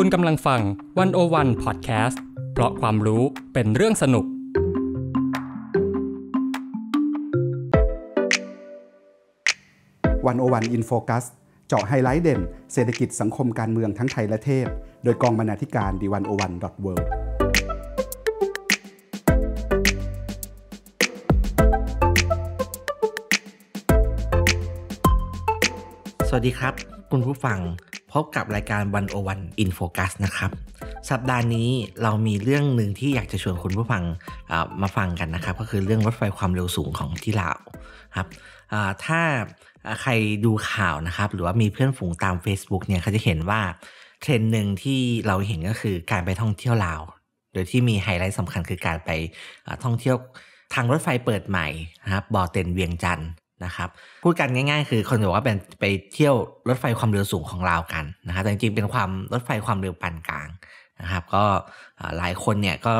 คุณกำลังฟัง 101 p o d c a s t เพราะความรู้เป็นเรื่องสนุกวันโอวันอินโฟคัสเจาะไฮไลท์เด่นเศรษฐกิจสังคมการเมืองทั้งไทยและเทพโดยกองบรรณาธิการดีวันโอวันดอทเวสวัสดีครับ คุณผู้ฟังพบกับรายการวันโอวันอินโฟกัสนะครับ สัปดาห์นี้เรามีเรื่องหนึ่งที่อยากจะชวนคุณผู้ฟังมาฟังกันนะครับก็คือเรื่องรถไฟความเร็วสูงของที่ลาวครับถ้าใครดูข่าวนะครับหรือว่ามีเพื่อนฝูงตาม Facebook เนี่ยเขาจะเห็นว่าเทรนหนึ่งที่เราเห็นก็คือการไปท่องเที่ยวลาวโดยที่มีไฮไลท์สำคัญคือการไปท่องเที่ยวทางรถไฟเปิดใหม่นะครับบ่อเต็นเวียงจันทร์นะครับพูดกันง่ายๆคือคนบอกว่าเป็นไปเที่ยวรถไฟความเร็วสูงของเรากันนะครับแต่จริงๆ เป็นความรถไฟความเร็วปานกลางนะครับ ก็หลายคนเนี่ยก็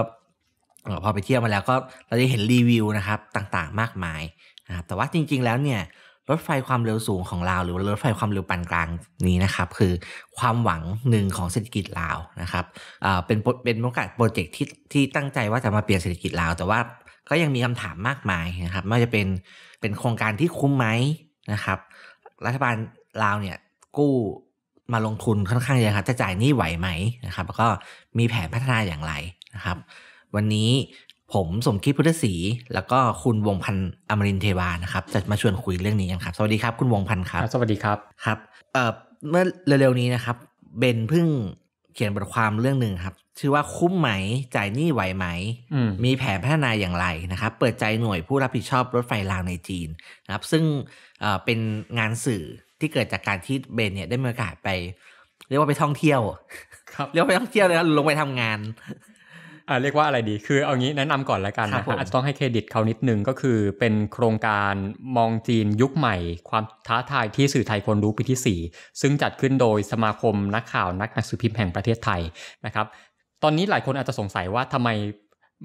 พอไปเที่ยวมาแล้วก็เราจะเห็นรีวิวนะครับต่างๆ มากมายนะครับแต่ว่าจริงๆแล้วเนี่ยรถไฟความเร็วสูงของลาวหรือรถไฟความเร็วปานกลางนี้นะครับคือความหวังหนึ่งของเศรษฐกิจลาวนะครับเป็นเป็นโปรเจกต์ที่ที่ตั้งใจว่าจะมาเปลี่ยนเศรษฐกิจลาวแต่ว่าก็ยังมีคำถามมากมายนะครับไม่ว่าจะเป็นเป็นโครงการที่คุ้มไหมนะครับ รัฐบาลลาวเนี่ยกู้มาลงทุนค่อนข้างเยอะครับจะจ่ายหนี้ไหวไหมนะครับ แล้วก็มีแผนพัฒนาอย่างไรนะครับ วันนี้ผมสมคิดพุทธศรี แล้วก็คุณวงพันธ์อมรินเทวานะครับ จะมาชวนคุยเรื่องนี้กันครับ สวัสดีครับคุณวงพันธ์ครับ สวัสดีครับครับเเมื่อเร็วๆนี้นะครับเบนเพิ่งเขียนบทความเรื่องหนึ่งครับชื่อว่าคุ้มไหมจ่ายหนี้ไหวไหม มีแผนพัฒนาอย่างไรนะครับ เปิดใจหน่วยผู้รับผิดชอบรถไฟรางในจีนนะครับ ซึ่งเป็นงานสื่อที่เกิดจากการที่เบนเนี่ยได้มีโอกาสไป เรียกว่าไปท่องเที่ยว ครับ เรียกว่าไปท่องเที่ยวแล้วลงไปทำงานอ่าเรียกว่าอะไรดี คือเอางี้แนะนำก่อนละกันนะครับอาจจะต้องให้เครดิตเขานิดนึงก็คือเป็นโครงการมองจีนยุคใหม่ ความท้าทายที่สื่อไทยคนรู้ปีที่ 4 ซึ่งจัดขึ้นโดยสมาคมนักข่าวนักหนังสือพิมพ์แห่งประเทศไทยนะครับตอนนี้หลายคนอาจจะสงสัยว่าทำไม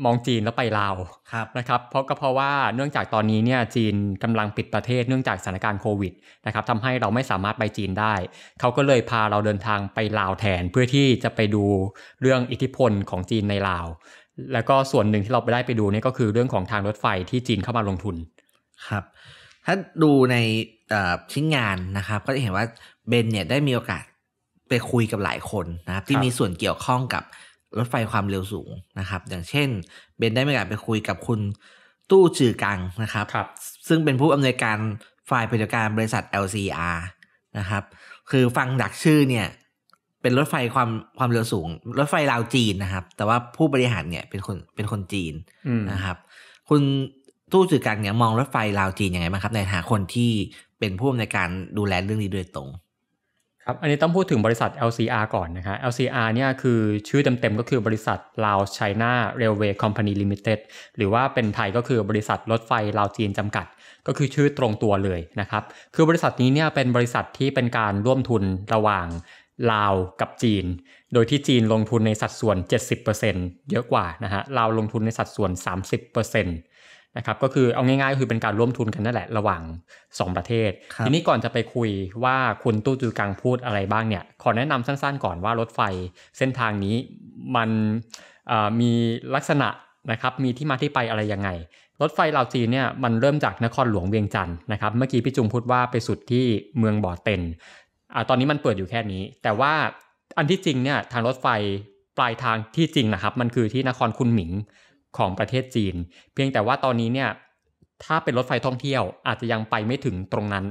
มองจีนแล้วไปลาวครับนะครับเพราะก็เพราะว่าเนื่องจากตอนนี้เนี่ยจีนกำลังปิดประเทศเนื่องจากสถานการณ์โควิดนะครับทำให้เราไม่สามารถไปจีนได้ เขาก็เลยพาเราเดินทางไปลาวแทนเพื่อที่จะไปดูเรื่องอิทธิพลของจีนในลาว แล้วก็ส่วนหนึ่งที่เราไปได้ไปดูเนี่ยก็คือเรื่องของทางรถไฟที่จีนเข้ามาลงทุนครับถ้าดูในชิ้นงานนะครับก็จะเห็นว่าเบนเนี่ยได้มีโอกาสไปคุยกับหลายคนนะครับ ที่มีส่วนเกี่ยวข้องกับรถไฟความเร็วสูงนะครับ อย่างเช่นเบนได้มีโอกาสไปคุยกับคุณตู้จือกังนะครับรบซึ่งเป็นผู้อำนวยการฝ่ายบริการ บริษัท LCR นะครับคือฟังดักชื่อเนี่ย เป็นรถไฟความความเร็วสูง รถไฟลาวจีนนะครับ แต่ว่าผู้บริหารเนี่ยเป็นคนเป็นคนจีนนะครับ คุณตู้จือกังเนี่ยมองรถไฟลาวจีนยังไงบ้างครับ ในฐานะคนที่เป็นผู้อำนวยการดูแลเรื่องนี้โดยตรงครับอันนี้ต้องพูดถึงบริษัท LCR ก่อนนะครับ LCR เนี่ยคือชื่อเต็มๆ ก็คือบริษัทลาวไชน่าเรลเวย์คอมพานีลิมิเต็ดหรือว่าเป็นไทยก็คือบริษัทรถไฟลาวจีนจำกัดก็คือชื่อตรงตัวเลยนะครับ คือบริษัทนี้เนี่ยเป็นบริษัทที่เป็นการร่วมทุนระหว่างลาวกับจีน โดยที่จีนลงทุนในสัดส่วน 70%เยอะกว่านะฮะลาวลงทุนในสัดส่วน 30%เนะครับก็คือเอาง่ายๆคือเป็นการร่วมทุนกันนั่นแหละระหว่าง2 ประเทศ ทีนี้ก่อนจะไปคุยว่าคุณตู้จูกังพูดอะไรบ้างเนี่ย ขอแนะนำสั้นๆก่อนว่า รถไฟเส้นทางนี้มันมีลักษณะนะครับมีที่มาที่ไปอะไรยังไง รถไฟลาวจีนเนี่ยมันเริ่มจากนครหลวงเวียงจันทร์นะครับ เมื่อกี้พี่จุงพูดว่าไปสุดที่เมืองบ่อเต็นอตอนนี้มันเปิดอยู่แค่นี้ แต่ว่าอันที่จริงเนี่ยทางรถไฟปลายทางที่จริงนะครับ มันคือที่นครคุนหมิงของประเทศจีน เพียงแต่ว่าตอนนี้เนี่ยถ้าเป็นรถไฟท่องเที่ยวอาจจะยังไปไม่ถึงตรงนั้น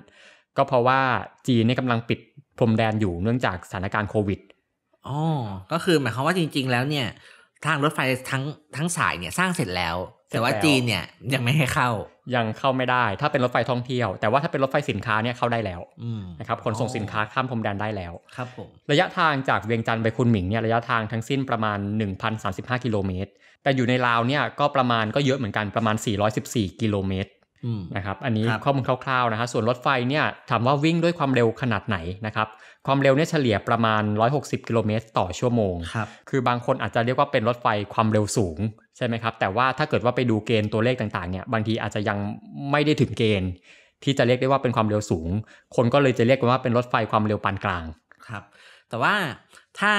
ก็เพราะว่าจีนกำกำลังปิดพรมแดนอยู่เนื่องจากสถานการณ์โควิดอ๋อก็คือหมายความว่าจริงๆ แล้วเนี่ยทางรถไฟทั้งทั้งสายเนี่ยสร้างเสร็จแล้วแต่ว่าจีนเนี่ยยังไม่ให้เข้ายังเข้าไม่ได้ ถ้าเป็นรถไฟท่องเที่ยว แต่ว่าถ้าเป็นรถไฟสินค้าเนี่ยเข้าได้แล้วนะครับขนส่งสินค้าข้ามพรมแดนได้แล้วครับผมระยะทางจากเวียงจันทร์ไปคุนหมิงเนี่ยระยะทางทั้งสิ้นประมาณ 1,035กิโลเมตรแต่อยู่ในลาวเนี่ยก็ประมาณก็เยอะเหมือนกันประมาณ414กิโลเมตรนะครับอันนี้ข้อมูลคร่าวๆนะฮะส่วนรถไฟเนี่ยถามว่าวิ่งด้วยความเร็วขนาดไหนนะครับความเร็วเนี่ยเฉลี่ยประมาณ 160 กิโลเมตร ต่อชั่วโมงครับคือบางคนอาจจะเรียกว่าเป็นรถไฟความเร็วสูงใช่ไหมครับแต่ว่าถ้าเกิดว่าไปดูเกณฑ์ตัวเลขต่างๆเนี่ยบางทีอาจจะยังไม่ได้ถึงเกณฑ์ ที่จะเรียกได้ว่าเป็นความเร็วสูง คนก็เลยจะเรียกว่าเป็นรถไฟความเร็วปานกลางครับแต่ว่าถ้า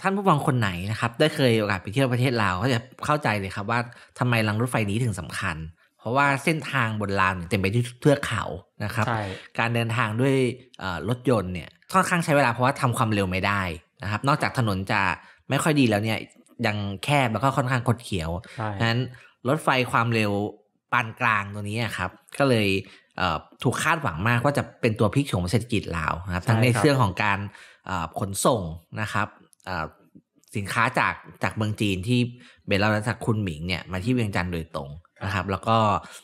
ท่านผู้ฟังคนไหนนะครับได้เคยโอกาสไปเที่ยวประเทศลาวเขาจะเข้าใจเลยครับว่าทำไมรางรถไฟนี้ถึงสำคัญเพราะว่าเส้นทางบนรางเนี่ยเต็มไปด้วยเทือกเขา นะครับ การเดินทางด้วยรถยนต์เนี่ยค่อนข้างใช้เวลาเพราะว่าทำความเร็วไม่ได้นะครับ นอกจากถนนจะไม่ค่อยดีแล้วเนี่ยยังแคบแล้วก็ค่อนข้างคดเขียวนั้นรถไฟความเร็วปานกลางตัวนี้ครับก็เลยถูกคาดหวังมากว่าจะเป็นตัวพลิกโฉมเศรษฐกิจลาวนะครับ ทั้งในเรื่องของการขนส่งนะครับสินค้าจากจากเมืองจีนที่เบลารัสคุณหมิงเนี่ยมาที่เวียงจันทร์โดยตรงนะครับแล้วก็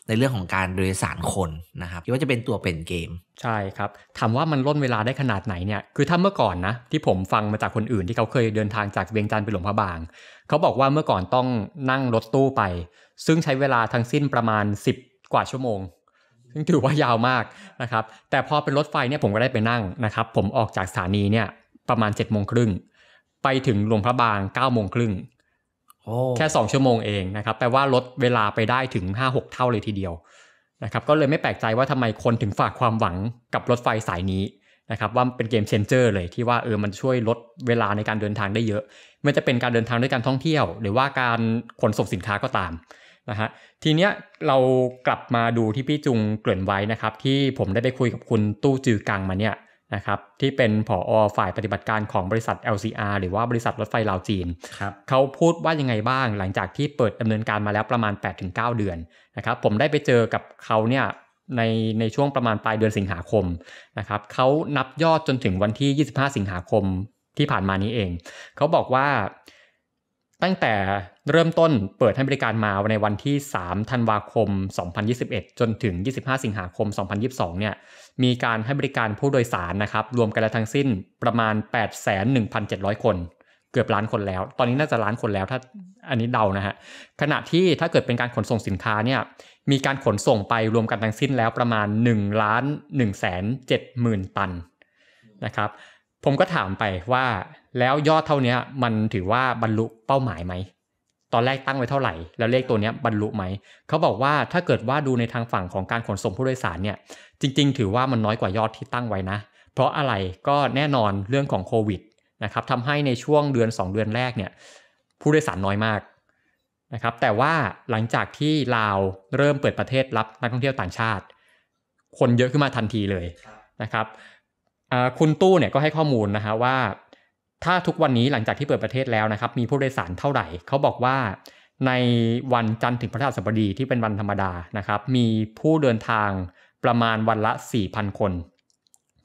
ในเรื่องของการโดยสารคนนะครับคิดว่าจะเป็นตัวเป็นเกมใช่ครับ ถามว่ามันล่นเวลาได้ขนาดไหนเนี่ยคือถ้าเมื่อก่อนนะที่ผมฟังมาจากคนอื่นที่เขาเคยเดินทางจากเวียงจันทร์ไปหลวงพระบาง เขาบอกว่าเมื่อก่อนต้องนั่งรถตู้ไป ซึ่งใช้เวลาทั้งสิ้นประมาณ 10 กว่าชั่วโมง ซึ่งถือว่ายาวมากนะครับ แต่พอเป็นรถไฟเนี่ยผมก็ได้ไปนั่งนะครับผมออกจากสถานีเนี่ยประมาณ7จ็ดโมงครึ่งไปถึงหลวงพระบาง9ก้าโมงครึ่งแค่ 2 ชั่วโมงเองนะครับแปลว่าลดเวลาไปได้ถึง 5-6 เท่าเลยทีเดียวนะครับก็เลยไม่แปลกใจว่าทำไมคนถึงฝากความหวังกับรถไฟสายนี้นะครับว่าเป็นเกมเชนเจอร์เลยที่ว่าเออมันช่วยลดเวลาในการเดินทางได้เยอะ ไม่จะเป็นการเดินทางด้วยการท่องเที่ยว หรือว่าการขนส่งสินค้าก็ตามนะฮะทีเนี้ยเรากลับมาดูที่พี่จุงเกลื่นไว้นะครับที่ผมได้ไปคุยกับคุณตู้จือกังมาเนี่ยนะครับที่เป็นผออฝ่ายปฏิบัติการของบริษัท LCR หรือว่าบริษัทรถไฟลาวจีน เขาพูดว่ายังไงบ้างหลังจากที่เปิดดำเนินการมาแล้วประมาณ 8-9 เดือนนะครับผมได้ไปเจอกับเขาเนี่ยในในช่วงประมาณปลายเดือนสิงหาคมนะครับเขานับยอดจนถึงวันที่ 25 สิงหาคมที่ผ่านมานี้เอง เขาบอกว่าตั้งแต่เริ่มต้นเปิดให้บริการมาในวันที่ 3 ธันวาคม 2021 จนถึง 25 สิงหาคม2022เนี่ยมีการให้บริการผู้โดยสารนะครับรวมกันแล้วทั้งสิ้นประมาณ 8 1 7 0 0 คน เกือบล้านคนแล้ว ตอนนี้น่าจะล้านคนแล้วถ้าอันนี้เดานะฮะ ขณะที่ถ้าเกิดเป็นการขนส่งสินค้าเนี่ยมีการขนส่งไปรวมกันทั้งสิ้นแล้วประมาณ1ล้าน1 7 0 0 0 0 ตันนะครับ ผมก็ถามไปว่าแล้วยอดเท่านี้มันถือว่าบรรลุเป้าหมายไหมตอนแรกตั้งไว้เท่าไหร่แล้วเลขตัวนี้บรรลุไหม เขาบอกว่าถ้าเกิดว่าดูในทางฝั่งของการขนส่งผู้โดยสารเนี่ยจริง ๆ ถือว่ามันน้อยกว่ายอดที่ตั้งไว้นะ เพราะอะไรก็แน่นอนเรื่องของโควิดนะครับทำให้ในช่วงเดือน 2 เดือนแรกเนี่ยผู้โดยสารน้อยมากนะครับแต่ว่าหลังจากที่ลาวเริ่มเปิดประเทศรับนักท่องเที่ยวต่างชาติ คนเยอะขึ้นมาทันทีเลยนะครับคุณตู้เนี่ยก็ให้ข้อมูลนะฮะว่าถ้าทุกวันนี้หลังจากที่เปิดประเทศแล้วนะครับ มีผู้โดยสารเท่าไหร่ เขาบอกว่าในวันจันทร์ถึงพฤหัสบดีที่เป็นวันธรรมดา นะครับมีผู้เดินทางประมาณวันละ 4,000 คน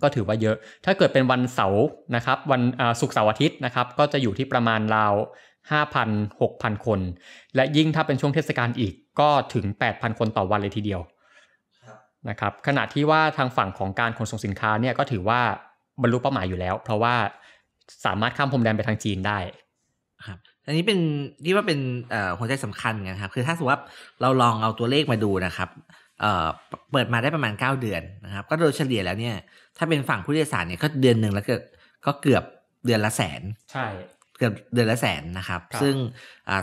ก็ถือว่าเยอะถ้าเกิดเป็นวันเสาร์นะครับวันศุกร์เสาร์อาทิตย์นะครับ ก็จะอยู่ที่ประมาณราว5,000 6,000 คน และยิ่งถ้าเป็นช่วงเทศกาลอีกก็ถึง8,000 คนต่อวันเลยทีเดียวนะครับขณะที่ว่าทางฝั่งของการขนส่งสินค้าเนี่ยก็ถือว่าบรรลุเป้าหมายอยู่แล้ว เพราะว่าสามารถข้ามพรมแดนไปทางจีนได้ครับอันนี้เป็นที่ว่าเป็นหัวใจสำคัญนะครับ คือถ้าสมมติว่าเราลองเอาตัวเลขมาดูนะครับเปิดมาได้ประมาณ 9 เดือนนะครับก็โดยเฉลี่ยแล้วเนี่ย ถ้าเป็นฝั่งผู้โดยสารเนี่ยก็เดือนหนึ่งแล้วก็ก็เกือบเดือนละแสนใช่เกือบเดือนละแสนนะครับ ซึ่ง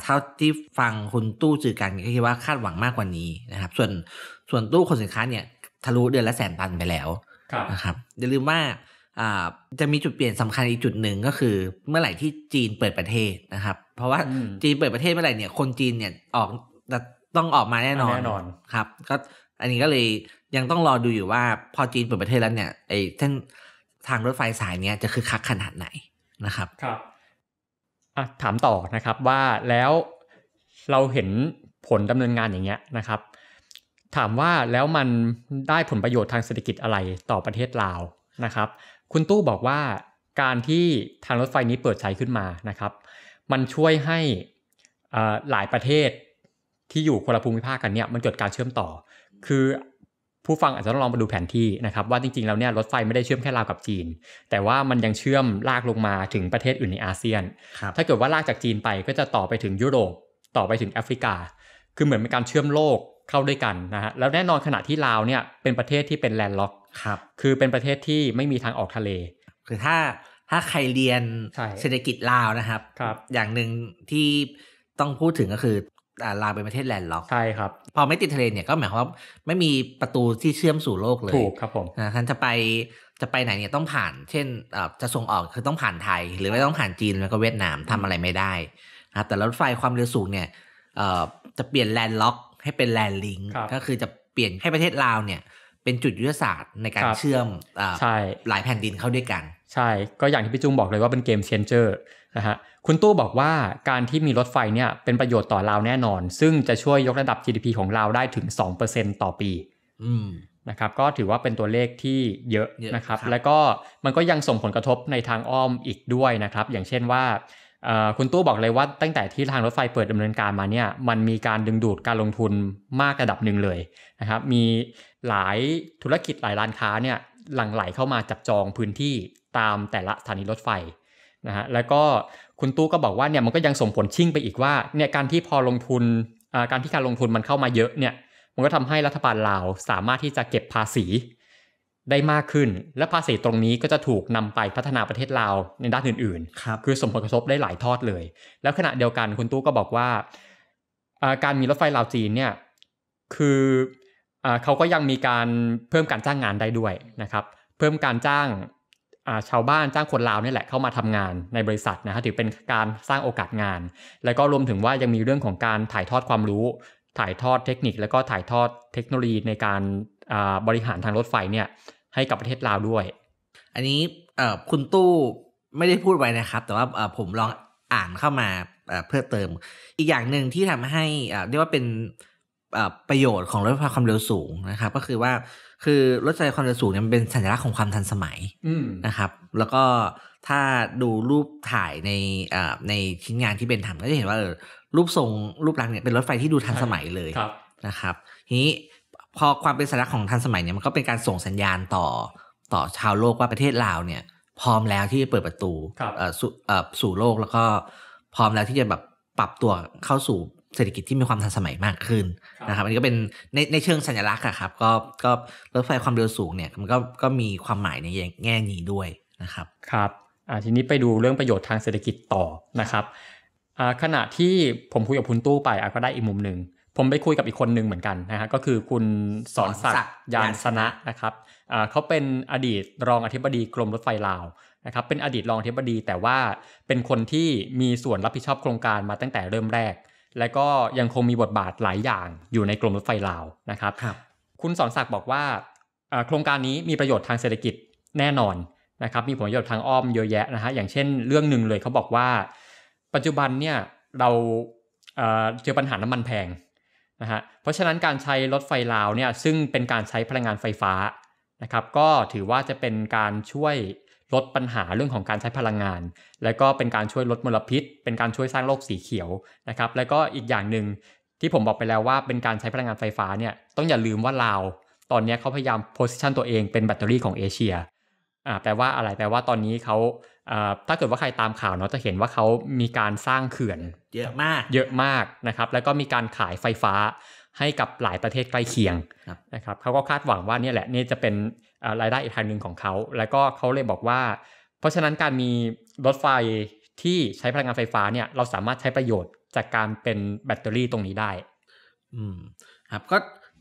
เท่าที่ฟังคุณตู้จือกันก็คิดว่าคาดหวังมากกว่านี้นะครับ ส่วนส่วนตู้คนสินค้าเนี่ย ทะลุเดือนละแสนตันไปแล้วนะครับอย่าลืมว่าจะมีจุดเปลี่ยนสำคัญอีกจุดหนึ่งก็คือเมื่อไหร่ที่จีนเปิดประเทศนะครับ เพราะว่าจีนเปิดประเทศเมื่อไหร่เนี่ย คนจีนเนี่ยออกต้องออกมาแน่นอนแน่นอนครับ ก็อันนี้ก็เลยยังต้องรอดูอยู่ว่า พอจีนเปิดประเทศแล้วเนี่ยไอ้เส้นทางรถไฟสายเนี้ยจะคือคักขนาดไหนนะครับครับถามต่อนะครับว่าแล้วเราเห็นผลดำเนินงานอย่างเงี้ยนะครับ ถามว่าแล้วมันได้ผลประโยชน์ทางเศรษฐกิจอะไรต่อประเทศลาวนะครับคุณตู้บอกว่าการที่ทางรถไฟนี้เปิดใช้ขึ้นมานะครับมันช่วยให้หลายประเทศที่อยู่คนละภูมิภาคกันเนี่ยมันเกิดการเชื่อมต่อ คือผู้ฟังอาจจะต้องลองไปดูแผนที่นะครับว่าจริงๆ แล้วเนี่ยรถไฟไม่ได้เชื่อมแค่ลาวกับจีน แต่ว่ามันยังเชื่อมลากลงมาถึงประเทศอื่นในอาเซียน ถ้าเกิดว่าลากจากจีนไปก็จะต่อไปถึงยุโรปต่อไปถึงแอฟริกา คือเหมือนเป็นการเชื่อมโลกเข้าด้วยกันนะฮะแล้วแน่นอนขณะที่ลาวเนี่ย เป็นประเทศที่เป็นแลนด์ล็อกครับ คือเป็นประเทศที่ไม่มีทางออกทะเล คือถ้าถ้าใครเรียนเศรษฐกิจลาวนะครับครับอย่างหนึ่งที่ต้องพูดถึงก็คือลาวเป็นประเทศแลนด์ล็อกใช่ครับพอไม่ติดทะเลเนี่ยก็หมายความว่าไม่มีประตูที่เชื่อมสู่โลกเลยถูกครับผมนะท่านจะไปจะไปไหนเนี่ยต้องผ่าน เช่นจะส่งออกคือต้องผ่านไทยหรือไม่ต้องผ่านจีนแล้วก็เวียดนามทำอะไรไม่ได้นะครับแต่รถไฟความเร็วสูงเนี่ยจะเปลี่ยนแลนด์ล็อกให้เป็นแลนด์ลิงก์ก็คือจะเปลี่ยนให้ประเทศลาวเนี่ยเป็นจุดยุทธศาสตร์ในการรเชื่อมหลายแผ่นดินเข้าด้วยกัน ใช่ก็อย่างที่พี่จุ้งบอกเลยว่าเป็นเกมเชนเจอร์นะฮะคุณตู้บอกว่าการที่มีรถไฟเนี่ยเป็นประโยชน์ต่อลาวแน่นอน ซึ่งจะช่วยยกระดับ GDP ของลาวได้ถึง 2%ต่อปีนะครับก็ถือว่าเป็นตัวเลขที่เยอะนะครับแล้วก็มันก็ยังส่งผลกระทบในทางอ้อมอีกด้วยนะครับอย่างเช่นว่าคุณตู้บอกเลยว่าตั้งแต่ที่ทางรถไฟเปิดดำเนินการมาเนี่ยมันมีการดึงดูดการลงทุนมากระดับหนึ่งเลยนะครับมีหลายธุรกิจหลายร้านค้าเนี่ยหลั่งไหลเข้ามาจับจองพื้นที่ตามแต่ละสถานีรถไฟนะฮะแล้วก็คุณตู้ก็บอกว่าเนี่ยมันก็ยังส่งผลชิ่งไปอีกว่าเนี่ยการที่พอลงทุนการที่การลงทุนมันเข้ามาเยอะเนี่ยมันก็ทำให้รัฐบาลลาวสามารถที่จะเก็บภาษีได้มากขึ้น และภาษีตรงนี้ก็จะถูกนำไปพัฒนาประเทศลาวในด้านอื่นๆคคือส่งผลกระทบได้หลายทอดเลย แล้วขณะเดียวกัน คุณตู้ก็บอกว่า การมีรถไฟลาวจีนเนี่ย คืออเขาก็ยังมีการเพิ่มการจ้างงานได้ด้วยนะครับ เพิ่มการจ้างชาวบ้านจ้างคนลาวนี่แหละเข้ามาทำงานในบริษัทนะฮะ ถือเป็นการสร้างโอกาสงาน แล้วก็รวมถึงว่ายังมีเรื่องของการถ่ายทอดความรู้ ถ่ายทอดเทคนิค แล้วก็ถ่ายทอดเทคโนโลยีในการบริหารทางรถไฟเนี่ยให้กับประเทศลาวด้วย อันนี้คุณตู้ไม่ได้พูดไว้นะครับ แต่ว่าผมลองอ่านเข้ามาเพื่อเติม อีกอย่างหนึ่งที่ทำให้เรียกว่าเป็นประโยชน์ของรถไฟความเร็วสูงนะครับ ก็คือว่าคือรถไฟความเร็วสูงเนี่ยมันเป็นสัญลักษณ์ของความทันสมัยนะครับ แล้วก็ถ้าดูรูปถ่ายในในชิ้นงานที่เป็นทำก็จะเห็นว่ารูปทรงรูปลักษณ์เนี่ยเป็นรถไฟที่ดูทันสมัยเลยนะครับทีนี้พอความเป็นสัญลักษณ์ของทันสมัยเนี่ยมันก็เป็นการส่งสัญญาณต่อต่อชาวโลกว่าประเทศลาวเนี่ยพร้อมแล้วที่จะเปิดประตูสู่โลกแล้วก็พร้อมแล้วที่จะแบบปรับตัวเข้าสู่เศรษฐกิจที่มีความทันสมัยมากขึ้นนะครับอันนี้ก็เป็นในในเชิงสัญลักษณ์อะครับก็ก็รถไฟความเร็วสูงเนี่ยมันก็ก็มีความหมายในแง่นี้ด้วยนะครับครับอ่าทีนี้ไปดูเรื่องประโยชน์ทางเศรษฐกิจต่อนะครับขณะที่ผมคุยกับคุณตู้ไปอ่ะก็ได้อีกมุมหนึ่งผมไปคุยกับอีกคนหนึ่งเหมือนกันนะฮะก็คือคุณสอนศักดิ์ยานสนะนะครับเขาเป็นอดีตรองอธิบดีกรมรถไฟลาวนะครับเป็นอดีตรองอธิบดีแต่ว่าเป็นคนที่มีส่วนรับผิดชอบโครงการมาตั้งแต่เริ่มแรก และก็ยังคงมีบทบาทหลายอย่างอยู่ในกรมรถไฟลาวนะครับครับคุณสอนศักดิ์บอกว่าโครงการนี้มีประโยชน์ทางเศรษฐกิจแน่นอนนะครับมีผลประโยชน์ทางอ้อมเยอะแยะนะฮะอย่างเช่นเรื่องหนึ่งเลยเขาบอกว่าปัจจุบันเนี่ยเราเจอปัญหาน้ำมันแพงนะฮะเพราะฉะนั้นการใช้รถไฟลาวเนี่ยซึ่งเป็นการใช้พลังงานไฟฟ้านะครับก็ถือว่าจะเป็นการช่วยลดปัญหาเรื่องของการใช้พลังงาน และก็เป็นการช่วยลดมลพิษ เป็นการช่วยสร้างโลกสีเขียวนะครับและก็อีกอย่างหนึ่งที่ผมบอกไปแล้วว่าเป็นการใช้พลังงานไฟฟ้าเนี่ยต้องอย่าลืมว่าลาวตอนนี้เขาพยายามโพสิชันตัวเองเป็นแบตเตอรี่ของเอเชียอ่าแปลว่าอะไรแปลว่าตอนนี้เขาถ้าเกิดว่าใครตามข่าวเนาะจะเห็นว่าเขามีการสร้างเขื่อนเยอะมากเยอะมากนะครับ แล้วก็มีการขายไฟฟ้าให้กับหลายประเทศใกล้เคียงนะครับเขาก็คาดหวังว่านี่แหละนี่จะเป็นรายได้อีกทางหนึ่งของเขาแล้วก็เขาเลยบอกว่า เพราะฉะนั้นการมีรถไฟที่ใช้พลังงานไฟฟ้าเนี่ยเราสามารถใช้ประโยชน์จากการเป็นแบตเตอรี่ตรงนี้ได้อืมครับก็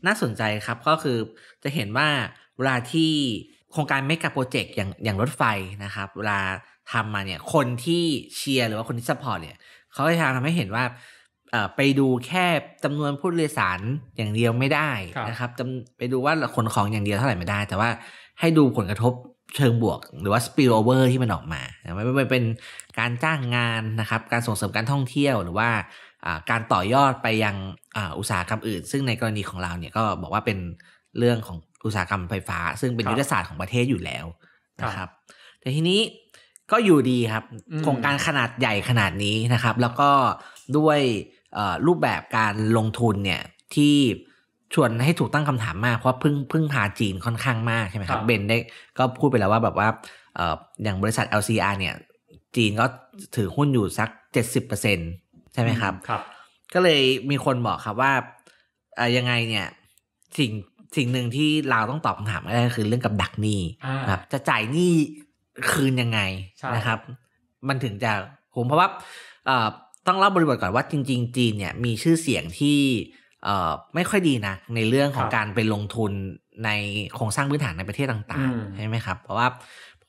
น่าสนใจครับก็คือจะเห็นว่า เวลาที่โครงการเมกะโปรเจกต์อย่างอย่างรถไฟนะครับ เวลาทำมาเนี่ยคนที่เชียร์หรือว่าคนที่สปอร์ตเนี่ยเขาจะทำให้เห็นว่าไปดูแค่จำนวนผู้โดยสารอย่างเดียวไม่ได้นะครับไปดูว่าขนของอย่างเดียวเท่าไหร่ไม่ได้ แต่ว่าให้ดูผลกระทบเชิงบวก หรือว่า spillover ที่มันออกมา ไม่ว่าเป็นการจ้างงานนะครับ การส่งเสริมการท่องเที่ยว หรือว่าการต่อยอดไปยังอุตสาหกรรมอื่น ซึ่งในกรณีของเราเนี่ยก็บอกว่าเป็นเรื่องของอุตสาหกรรมไฟฟ้า ซึ่งเป็นยุทธศาสตร์ของประเทศอยู่แล้วนะครับ แต่ทีนี้ก็อยู่ดีครับโครงการขนาดใหญ่ขนาดนี้นะครับ แล้วก็ด้วยรูปแบบการลงทุนเนี่ย ที่ชวนให้ถูกตั้งคำถามมาก เพราะพึ่งพึ่งพาจีนค่อนข้างมากใช่ไหมครับเบนได้ก็พูดไปแล้วว่าแบบว่าอย่างบริษัท LCR เนี่ยจีนก็ถือหุ้นอยู่สัก 70%ใช่ไหมครับครับ ก็เลยมีคนบอกครับว่าอยังไงเนี่ย สิ่งสิ่งหนึ่งที่เราต้องตอบคำถามก็คือเรื่องกับดักหนี้ครับจะจ่ายหนี้คืนยังไงนะครับ มันถึงจะผมเพราะว่าต้องเล่าบริบทก่อนว่าจริงๆจีนเนี่ยมีชื่อเสียงที่ไม่ค่อยดีนะ ในเรื่องของการไปลงทุนในโครงสร้างพื้นฐานในประเทศต่างๆใช่ไหมครับ เพราะว่า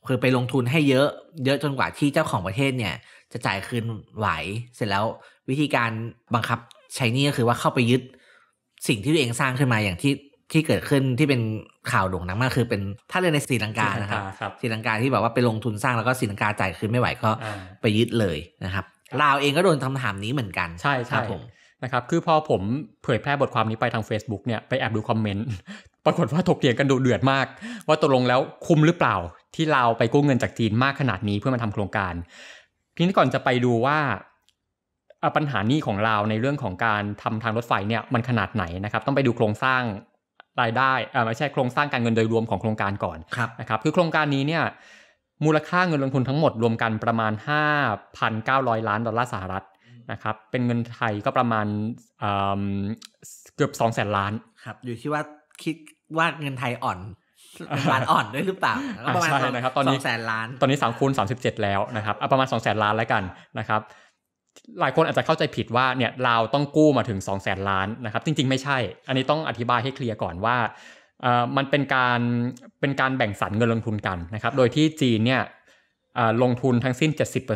คือไปลงทุนให้เยอะเยอะจนกว่าที่เจ้าของประเทศเนี่ยจะจ่ายคืนไหวเสร็จแล้ววิธีการบังคับใช้นี่ก็คือว่าเข้าไปยึดสิ่งที่ตัวเองสร้างขึ้นมาอย่างที่ที่เกิดขึ้นที่เป็นข่าวโด่งดังมากคือเป็นถ้าเรียนในสีลังกานะครับสีลังกาที่แบบว่า ไปลงทุนสร้างแล้วก็สีลังกาจ่ายคืนไม่ไหวก็ ไปยึดเลยนะครับลาวเองก็โดนคำถามนี้เหมือนกัน ใช่ใช่ผมนะครับคือพอผมเผยแพร่บทความนี้ไปทาง Facebook เนี่ยไปแอบดูคอมเมนต์ปรากฏว่าถกเถียงกันดุเดือดมากว่าตกลงแล้วคุ้มหรือเปล่าที่ลาวไปกู้เงินจากจีนมากขนาดนี้เพื่อมาทำโครงการทีนี้ก่อนจะไปดูว่าปัญหานี้ของเราในเรื่องของการทำทางรถไฟเนี่ยมันขนาดไหนนะครับต้องไปดูโครงสร้างรายได้อ่าไม่ใช่โครงสร้างการเงินโดยรวมของโครงการก่อนนะครับ คือโครงการนี้เนี่ย มูลค่าเงินลงทุนทั้งหมดรวมกันประมาณ 5,900 ล้านดอลลาร์สหรัฐ นะครับ เป็นเงินไทยก็ประมาณเกือบ2 0 0 0 0 ล้าน ครับ อยู่ที่ว่า คิดว่าเงินไทยอ่อนล้านอ่อนด้วยหรือเปล่าประมาณสองแสนล้าน ตอนนี้สามคูณสามสิบเจ็ดแล้วนะครับประมาณสองแสนล้านแล้วกันนะครับหลายคนอาจจะเข้าใจผิดว่าเนี่ยเราต้องกู้มาถึง 2 0 0แสนล้านนะครับ จริงๆไม่ใช่ อันนี้ต้องอธิบายให้เคลียร์ก่อนว่า มันเป็นการเป็นการแบ่งสรรเงินลงทุนกันนะครับ โดยที่จีนเนี่ยลงทุนทั้งสิ้น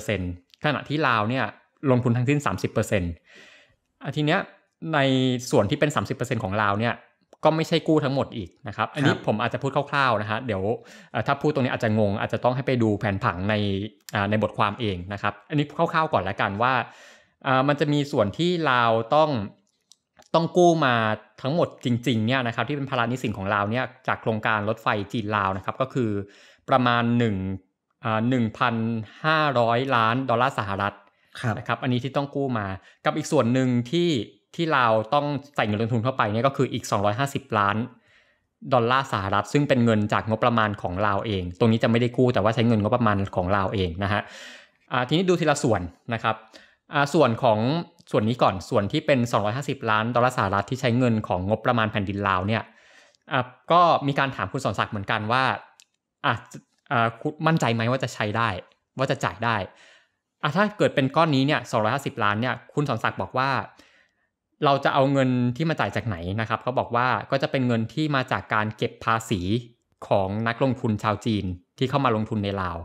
70%ขณะที่ลาวเนี่ยลงทุนทั้งสิ้น 30%ทีเนี้ยในส่วนที่เป็น 30%ของลาวเนี่ยก็ไม่ใช่กู้ทั้งหมดอีกนะครับ อันนี้ผมอาจจะพูดคร่าวๆนะฮะเดี๋ยวถ้าพูดตรงนี้อาจจะงงอาจจะต้องให้ไปดูแผนผังในในบทความเองนะครับ อันนี้คร่าวๆก่อนแล้วกันว่า มันจะมีส่วนที่ลาวต้องต้องกู้มาทั้งหมดจริงๆเนี่ยนะครับที่เป็นภาระนิสินของลาวเนี่ยจากโครงการรถไฟจีนลาวนะครับก็คือประมาณ1หนึ่งพันห้าร้อยล้านดอลลาร์สหรัฐนะครับอันนี้ที่ต้องกู้มากับอีกส่วนหนึ่งที่ที่เราต้องใส่เงินลงทุนเข้าไปเนี่ยก็คืออีก 250 ล้าน ดอลลาร์สหรัฐซึ่งเป็นเงินจากงบประมาณของเราเอง ตรงนี้จะไม่ได้กู้แต่ว่าใช้เงินงบประมาณของเราเองนะฮะทีนี้ดูทีละส่วนนะครับส่วนของส่วนนี้ก่อนส่วนที่เป็น 250 ล้านดอลลาร์สหรัฐที่ใช้เงินของงบประมาณแผ่นดินลาวเนี่ยก็มีการถามคุณสอนศักดิ์เหมือนกันว่าอ่ะมั่นใจไหมว่าจะใช้ได้ ว่าจะจ่ายได้อ่ะถ้าเกิดเป็นก้อนนี้เนี่ย250 ล้านเนี่ยคุณสอนศักดิ์บอกว่าเราจะเอาเงินที่มาจ่ายจากไหนนะครับเขาบอกว่าก็จะเป็นเงินที่มาจากการเก็บภาษีของนักลงทุนชาวจีน ที่เข้ามาลงทุนในลาว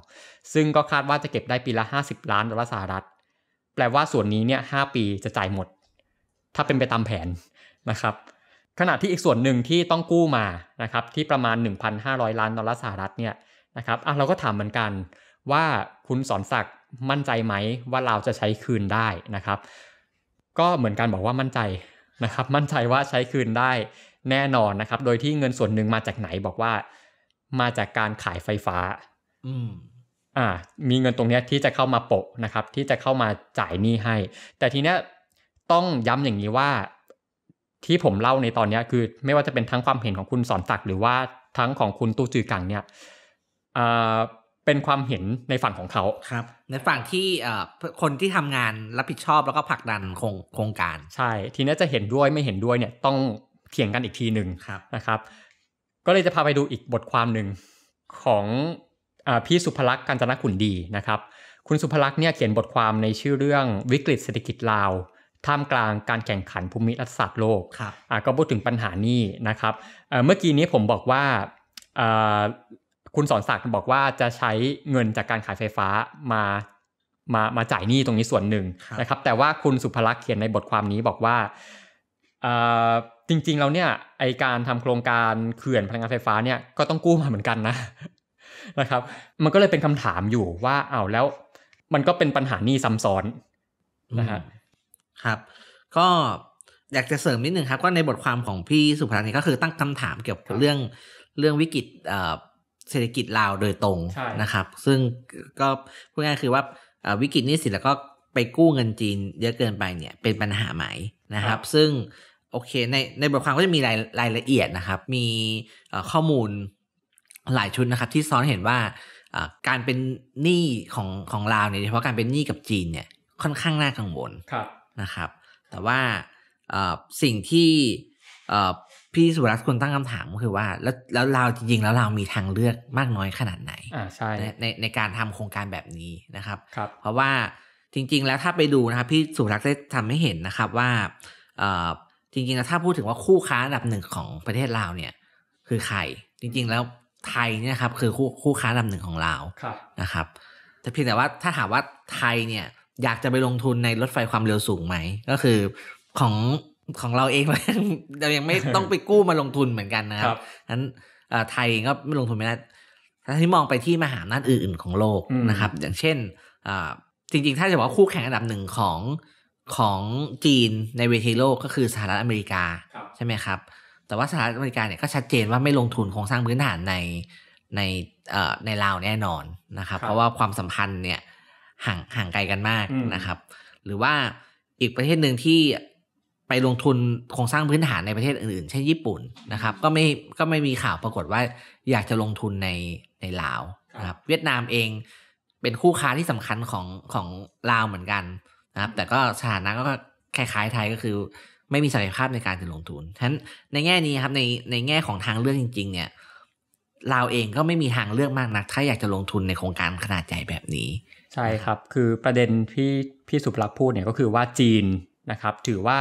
ซึ่งก็คาดว่าจะเก็บได้ปีละ 50 ล้านดอลลาร์สหรัฐ แปลว่าส่วนนี้เนี่ยหปีจะจ่ายหมด ถ้าเป็นไปตามแผนนะครับ ขณะที่อีกส่วนหนึ่งที่ต้องกู้มานะครับที่ประมาณ 1,500 ล้านดอลลาร์สหรัฐเนี่ยนะครับอ่ะเราก็ถามเหมือนกันว่า คุณสอนศักดิ์มั่นใจไหมว่าเราจะใช้คืนได้นะครับก็เหมือนกันบอกว่ามั่นใจนะครับ มั่นใจว่าใช้คืนได้แน่นอนนะครับ โดยที่เงินส่วนหนึ่งมาจากไหนบอกว่า มาจากการขายไฟฟ้า อืมอ่า มีเงินตรงนี้ที่จะเข้ามาโปะนะครับ ที่จะเข้ามาจ่ายหนี้ให้ แต่ทีเนี้ยต้องย้ำอย่างนี้ว่าที่ผมเล่าในตอนนี้คือ ไม่ว่าจะเป็นทั้งความเห็นของคุณสอนศักดิ์หรือว่าทั้งของคุณตู้จือกัง เนี่ยอ่าเป็นความเห็นในฝั่งของเขาครับในฝั่งที่คนที่ทำงานรับผิดชอบแล้วก็ผลักดันโครงโครงการใช่ ทีนี้จะเห็นด้วยไม่เห็นด้วยเนี่ยต้องเถียงกันอีกทีหนึ่งนะครับ ก็เลยจะพาไปดูอีกบทความหนึ่งของอพี่สุภลักษณ์กัญจนขุนดีนะครับ คุณสุภลักษณ์เนี่ยเขียนบทความในชื่อเรื่อง วิกฤตเศรษฐกิจลาว ท่ามกลางการแข่งขันภูมิรัฐศาสตร์โลกครับก็พูดถึงปัญหานี้นะครับเมื่อกี้นี้ผมบอกว่าคุณสอนศักดิ์บอกว่าจะใช้เงินจากการขายไฟฟ้า มามามาจ่ายหนี้ตรงนี้ส่วนหนึ่งนะครับแต่ว่าคุณสุภลักษ์เขียนในบทความนี้บอกว่าจริง ๆ แล้วเนี่ย ไอการทำโครงการเขื่อนพลังงานไฟฟ้าเนี่ยก็ต้องกู้มาเหมือนกันนะนะครับ มันก็เลยเป็นคำถามอยู่ว่าเอาแล้วมันก็เป็นปัญหาหนี้ซำซ้อนนะครับครับ ก็อยากจะเสริมนิดหนึ่งครับก็ในบทความของพี่สุภลักษ์นี่ก็คือตั้งคำถามเกี่ยวกับเรื่องเรื่องวิกฤตเศรษฐกิจลาวโดยตรงนะครับ ซึ่งก็พูดง่ายคือว่าวิกฤตนี้สิแล้วก็ไปกู้เงินจีน เยอะเกินไปเนี่ยเป็นปัญหาไหม นะครับ ซึ่งโอเคในในบทความก็จะมีรายรายละเอียดนะครับ มีข้อมูลหลายชุดนะครับ ที่ซ้อนเห็นว่าการเป็นหนี้ของของลาวเนี่ยเฉพาะการเป็นหนี้กับจีนเนี่ยค่อนข้างน่ากังวลนะครับ แต่ว่าสิ่งที่พี่สุรัตน์ควรตั้งคำถามก็คือว่าแล้วแล้วเราจริง ๆ แล้วเรามีทางเลือกมากน้อยขนาดไหนอ่าใช่ในในการทำโครงการแบบนี้นะครับครับเพราะว่าจริง ๆ แล้วถ้าไปดูนะครับพี่สุรัตน์ได้ทำให้เห็นนะครับว่าเอ่อจริงๆแล้วถ้าพูดถึงว่าคู่ค้าอันดับหนึ่งของประเทศลาวเนี่ยคือใครจริง ๆแล้วไทยเนี่ยครับคือคู่คู่ค้าอันดับหนึ่งของลาวนะครับ แต่เพียงแต่ว่าถ้าถามว่าไทยเนี่ยอยากจะไปลงทุนในรถไฟความเร็วสูงไหมก็คือของของเราเองเรายังไม่ต้องไปกู้มาลงทุนเหมือนกันนะครับนั้นไทยก็ไม่ลงทุนไม่ได้ ถ้าที่มองไปที่มหาอำนาจอื่น ๆของโลกนะครับ อย่างเช่นจริงๆ ถ้าจะบอกว่าคู่แข่งอันดับหนึ่งของของจีนในเวทีโลกก็คือสหรัฐอเมริกาใช่ไหมครับ แต่ว่าสหรัฐอเมริกาเนี่ยก็ชัดเจนว่าไม่ลงทุนโครงสร้างพื้นฐานในในในลาวแน่นอนนะครับ เพราะว่าความสัมพันธ์เนี่ยห่างห่างไกลกันมากนะครับ หรือว่าอีกประเทศหนึ่งที่ไปลงทุนโครงสร้างพื้นฐานในประเทศอื่นๆ เช่น ญี่ปุ่นนะครับ ก็ไม่ก็ไม่มีข่าวปรากฏว่าอยากจะลงทุนในในลาวนะครับเวียดนามเองเป็นคู่ค้าที่สำคัญของของลาวเหมือนกันนะครับแต่ก็สถานะก็คล้ายๆไทยก็คือ ไม่มีศักยภาพในการจะลงทุนฉะนั้นในแง่นี้ครับ ในในแง่ของทางเลือกจริงๆเนี่ยลาวเองก็ไม่มีทางเลือกมากนักถ้าอยากจะลงทุนในโครงการขนาดใหญ่แบบนี้ ใช่ครับคือประเด็นที่พี่สุภลักษ์พูดเนี่ยก็คือว่าจีนนะครับถือว่า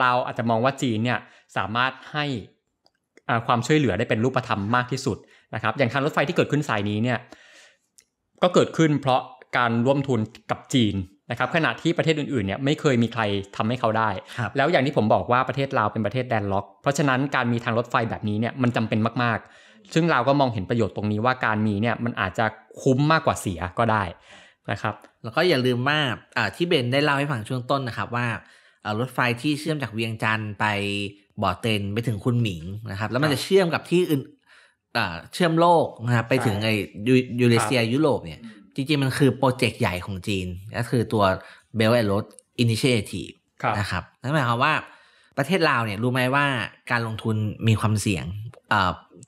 เราอาจจะมองว่าจีน เนี่ย สามารถให้ความช่วยเหลือได้เป็นรูปธรรมมากที่สุดนะครับอย่างทางรถไฟที่เกิดขึ้นสายนี้เนี่ยก็เกิดขึ้นเพราะการร่วมทุนกับจีนนะครับขณะที่ประเทศอื่นๆเนี่ยไม่เคยมีใครทำให้เขาได้ แล้วอย่างที่ผมบอกว่าประเทศลาวเป็นประเทศแดนล็อกเพราะฉะนั้นการมีทางรถไฟแบบนี้เนี่ยมันจำเป็นมาก ๆ ซึ่งเราก็มองเห็นประโยชน์ตรงนี้ว่าการมีเนี่ยมันอาจจะคุ้มมากกว่าเสียก็ได้นะครับแล้วก็อย่าลืมว่าที่เบนได้เล่าให้ฟังช่วงต้นนะครับว่ารถไฟที่เชื่อมจากเวียงจันทร์ไปบ่อเต็นไปถึงคุณหมิงนะครับ แล้วมันจะเชื่อมกับที่อื่นเชื่อมโลกนะครับไปถึงไอ้ยูเรเซียยุโรปเนี่ยจริงๆ มันคือโปรเจกต์ใหญ่ของจีน ก็คือตัวเบลแอนด์รถอินิเชทีฟนะครับนั่นหมายความว่าประเทศลาวเนี่ยรู้ไหมว่าการลงทุนมีความเสี่ยง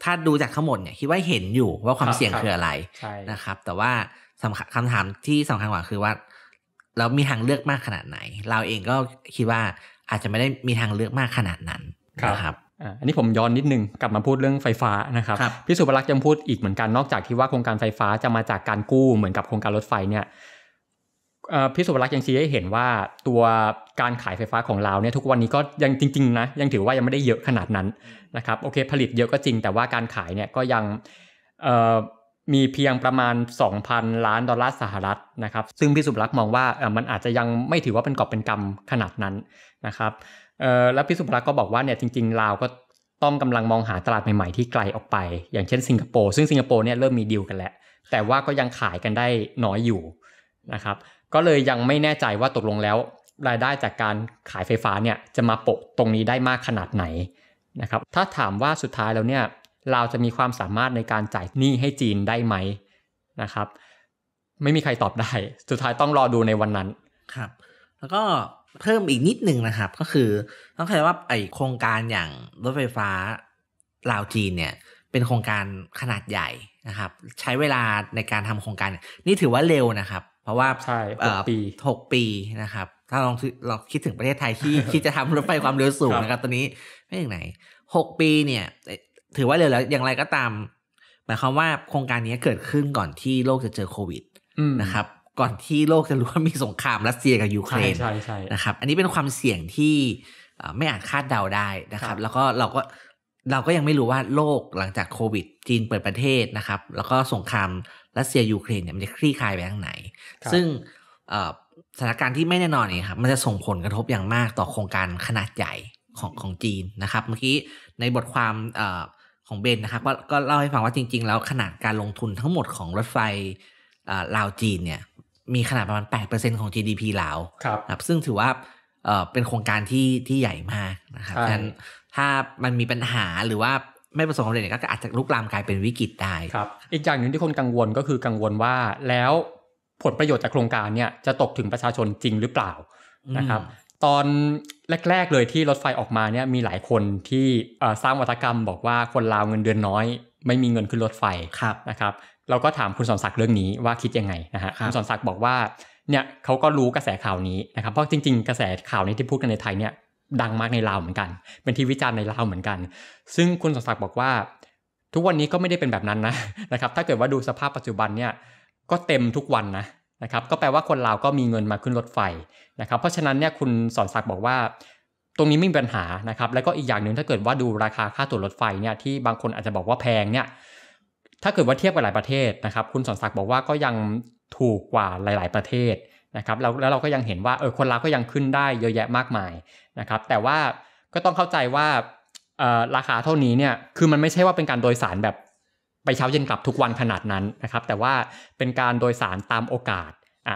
ถ้าดูจากข้งหมดเนี่ยคิดว่าเห็นอยู่ว่าความเสี่ยงคืออะไรนะครับ แต่ว่าสำคัญคำถามที่สำคัญกว่าคือว่าเรามีทางเลือกมากขนาดไหน เราเองก็คิดว่าอาจจะไม่ได้มีทางเลือกมากขนาดนั้นนะครับอันนี้ผมย้อนนิดนึงกลับมาพูดเรื่องไฟฟ้านะครับรบพี่สุภลักษ์ยังพูดอีกเหมือนกันนอกจากที่ว่าโครงการไฟฟ้าจะมาจากการกู้เหมือนกับโครงการรถไฟเนี่ยพี่สุภลักษ์ยังชี้ให้เห็นว่าตัวการขายไฟฟ้าของเราเนี่ยทุกวันนี้ก็ยังจริงๆนะยังถือว่ายังไม่ได้เยอะขนาดนั้นนะครับ โอเค ผลิตเยอะก็จริงแต่ว่าการขายเนี่ยก็ยังมีเพียงประมาณ 2,000 ล้าน ดอลลาร์สหรัฐนะครับ ซึ่งพี่สุบลักษ์มองว่ามันอาจจะยังไม่ถือว่าเป็นกอบเป็นกำขนาดนั้นนะครับแล้วพี่สุบลักษ์ก็บอกว่าเนี่ยจริงๆ ลาวก็ต้องกำลังมองหาตลาดใหม่ๆที่ไกลออกไปอย่างเช่นสิงคโปร์ ซึ่งสิงคโปร์เนี่ยเริ่มมีดีลกันแล้วแต่ว่าก็ยังขายกันได้น้อยอยู่นะครับก็เลยยังไม่แน่ใจว่าตกลงแล้ว รายได้จากการขายไฟฟ้าเนี่ยจะมาโปะตรงนี้ได้มากขนาดไหนนะครับถ้าถามว่าสุดท้ายแล้วเนี่ยเราจะมีความสามารถในการจ่ายหนี้ให้จีนได้ไหมนะครับ ไม่มีใครตอบได้ สุดท้ายต้องรอดูในวันนั้นครับ แล้วก็เพิ่มอีกนิดหนึ่งนะครับ ก็คือต้องเข้าใจว่าไอโครงการอย่างรถไฟฟ้าลาวจีนเนี่ยเป็นโครงการขนาดใหญ่นะครับ ใช้เวลาในการทำโครงการ นี่ถือว่าเร็วนะครับ เพราะว่าใช่หกปีหกปีนะครับ ถ้าลองเราคิดถึงประเทศไทยที่คิดจะทำรถไฟความเร็วสูงนะครับตอนนี้ไม่ถึงไหนหกปีเนี่ยถือว่าเร็วแล้วอย่างไรก็ตามหมายความว่าโครงการนี้เกิดขึ้นก่อนที่โลกจะเจอโควิดนะครับก่อนที่โลกจะรู้ว่ามีสงครามรัสเซียกับยูเครนใช่ใช่นะครับ อันนี้เป็นความเสี่ยงที่ไม่อาจคาดเดาได้นะครับแล้วก็เราก็เราก็ยังไม่รู้ว่าโลกหลังจากโควิด จีนเปิดประเทศนะครับ แล้วก็สงครามรัสเซียยูเครนเนี่ยมันจะคลี่คลายไปทางไหน ซึ่งสถานการณ์ที่ไม่แน่นอนนี่ครับมันจะส่งผลกระทบอย่างมากต่อโครงการขนาดใหญ่ของของจีนนะครับ เมื่อกี้ในบทความของเบนนะครับก็ก็เล่าให้ฟังว่าจริง ๆ แล้วขนาดการลงทุนทั้งหมดของรถไฟลาวจีนเนี่ยมีขนาดประมาณ 8%ของ GDP ลาวครับบซึ่งถือว่าเป็นโครงการที่ที่ใหญ่มากนะครับดังนั้นถ้ามันมีปัญหาหรือว่าไม่ประสบความสำเร็จก็อาจจะลุกลามกลายเป็นวิกฤตได้ครับอีกอย่างหนึ่งที่คนกังวลก็คือกังวลว่าแล้วผลประโยชน์จากโครงการเนี่ยจะตกถึงประชาชนจริงหรือเปล่านะครับ ตอนแรกๆ เลยที่รถไฟออกมาเนี่ยมีหลายคนที่สร้างวัตกรรมบอกว่าคนลาวเงินเดือนน้อยไม่มีเงินขึ้นรถไฟครับนะครับ เราก็ถามคุณสอนศักดิ์เรื่องนี้ว่าคิดยังไงนะฮะคุณสอนศักดิ์บอกว่าเนี่ยเขาก็รู้กระแสข่าวนี้นะครับ เพราะจริง ๆ กระแสข่าวนี้ที่พูดกันในไทยเนี่ยดังมากในลาวเหมือนกัน เป็นที่วิจารณ์ในลาวเหมือนกัน ซึ่งคุณสอนศักดิ์บอกว่า ทุกวันนี้ก็ไม่ได้เป็นแบบนั้นนะนะครับถ้าเกิดว่าดูสภาพปัจจุบันเนี่ยก็เต็มทุกวันนะนะครับก็แปลว่าคนลาวก็มีเงินมาขึ้นรถไฟนะครับเพราะฉะนั้นเนี่ยคุณสอนศักดิ์บอกว่า ตรงนี้ไม่มีปัญหานะครับแล้วก็อีกอย่างหนึ่งถ้าเกิดว่าดูราคาค่าตั๋วรถไฟเนี่ยที่บางคนอาจจะบอกว่าแพงเนี่ยถ้าเกิดว่าเทียบกับหลายประเทศนะครับคุณสอนศักดิ์บอกว่าก็ยังถูกกว่าหลาย ๆประเทศนะครับแล้วแล้วเราก็ยังเห็นว่าเออคนลาวก็ยังขึ้นได้เยอะแยะมากมายนะครับแต่ว่าก็ต้องเข้าใจว่าราคาเท่านี้เนี่ยคือมันไม่ใช่ว่าเป็นการโดยสารแบบไปเช้าเย็นกลับทุกวันขนาดนั้นนะครับ แต่ว่าเป็นการโดยสารตามโอกาส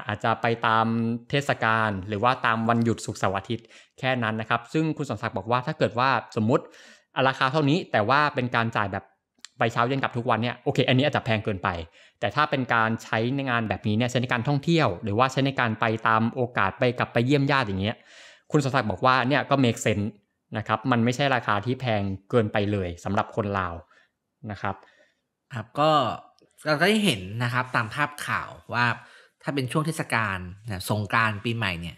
อาจจะไปตามเทศกาลหรือว่าตามวันหยุดสุกสวั์ดทิ์แค่นั้นนะครับ ซึ่งคุณสมศักดิ์บอกว่า ถ้าเกิดว่าสมมติราคาเท่านี้แต่ว่าเป็นการจ่ายแบบไปเช้าเย็นกลับทุกวันเนี่ยโอเค อันนี้อาจจะแพงเกินไป แต่ถ้าเป็นการใช้ในงานแบบนี้เนี่ยใช้ในการท่องเที่ยว หรือว่าใช้ในการไปตามโอกาสไปกลับไปเยี่ยมญาติอย่างเงี้ย คุณสมศักดิ์บอกว่าเนี่ยก็เมกเซนนะครับ มันไม่ใช่ราคาที่แพงเกินไปเลยสำหรับคนลาวนะครับครับก็เราก็ได้เห็นนะครับตามภาพข่าวว่าถ้าเป็นช่วงเทศกาลนะสงการปีใหม่เนี่ย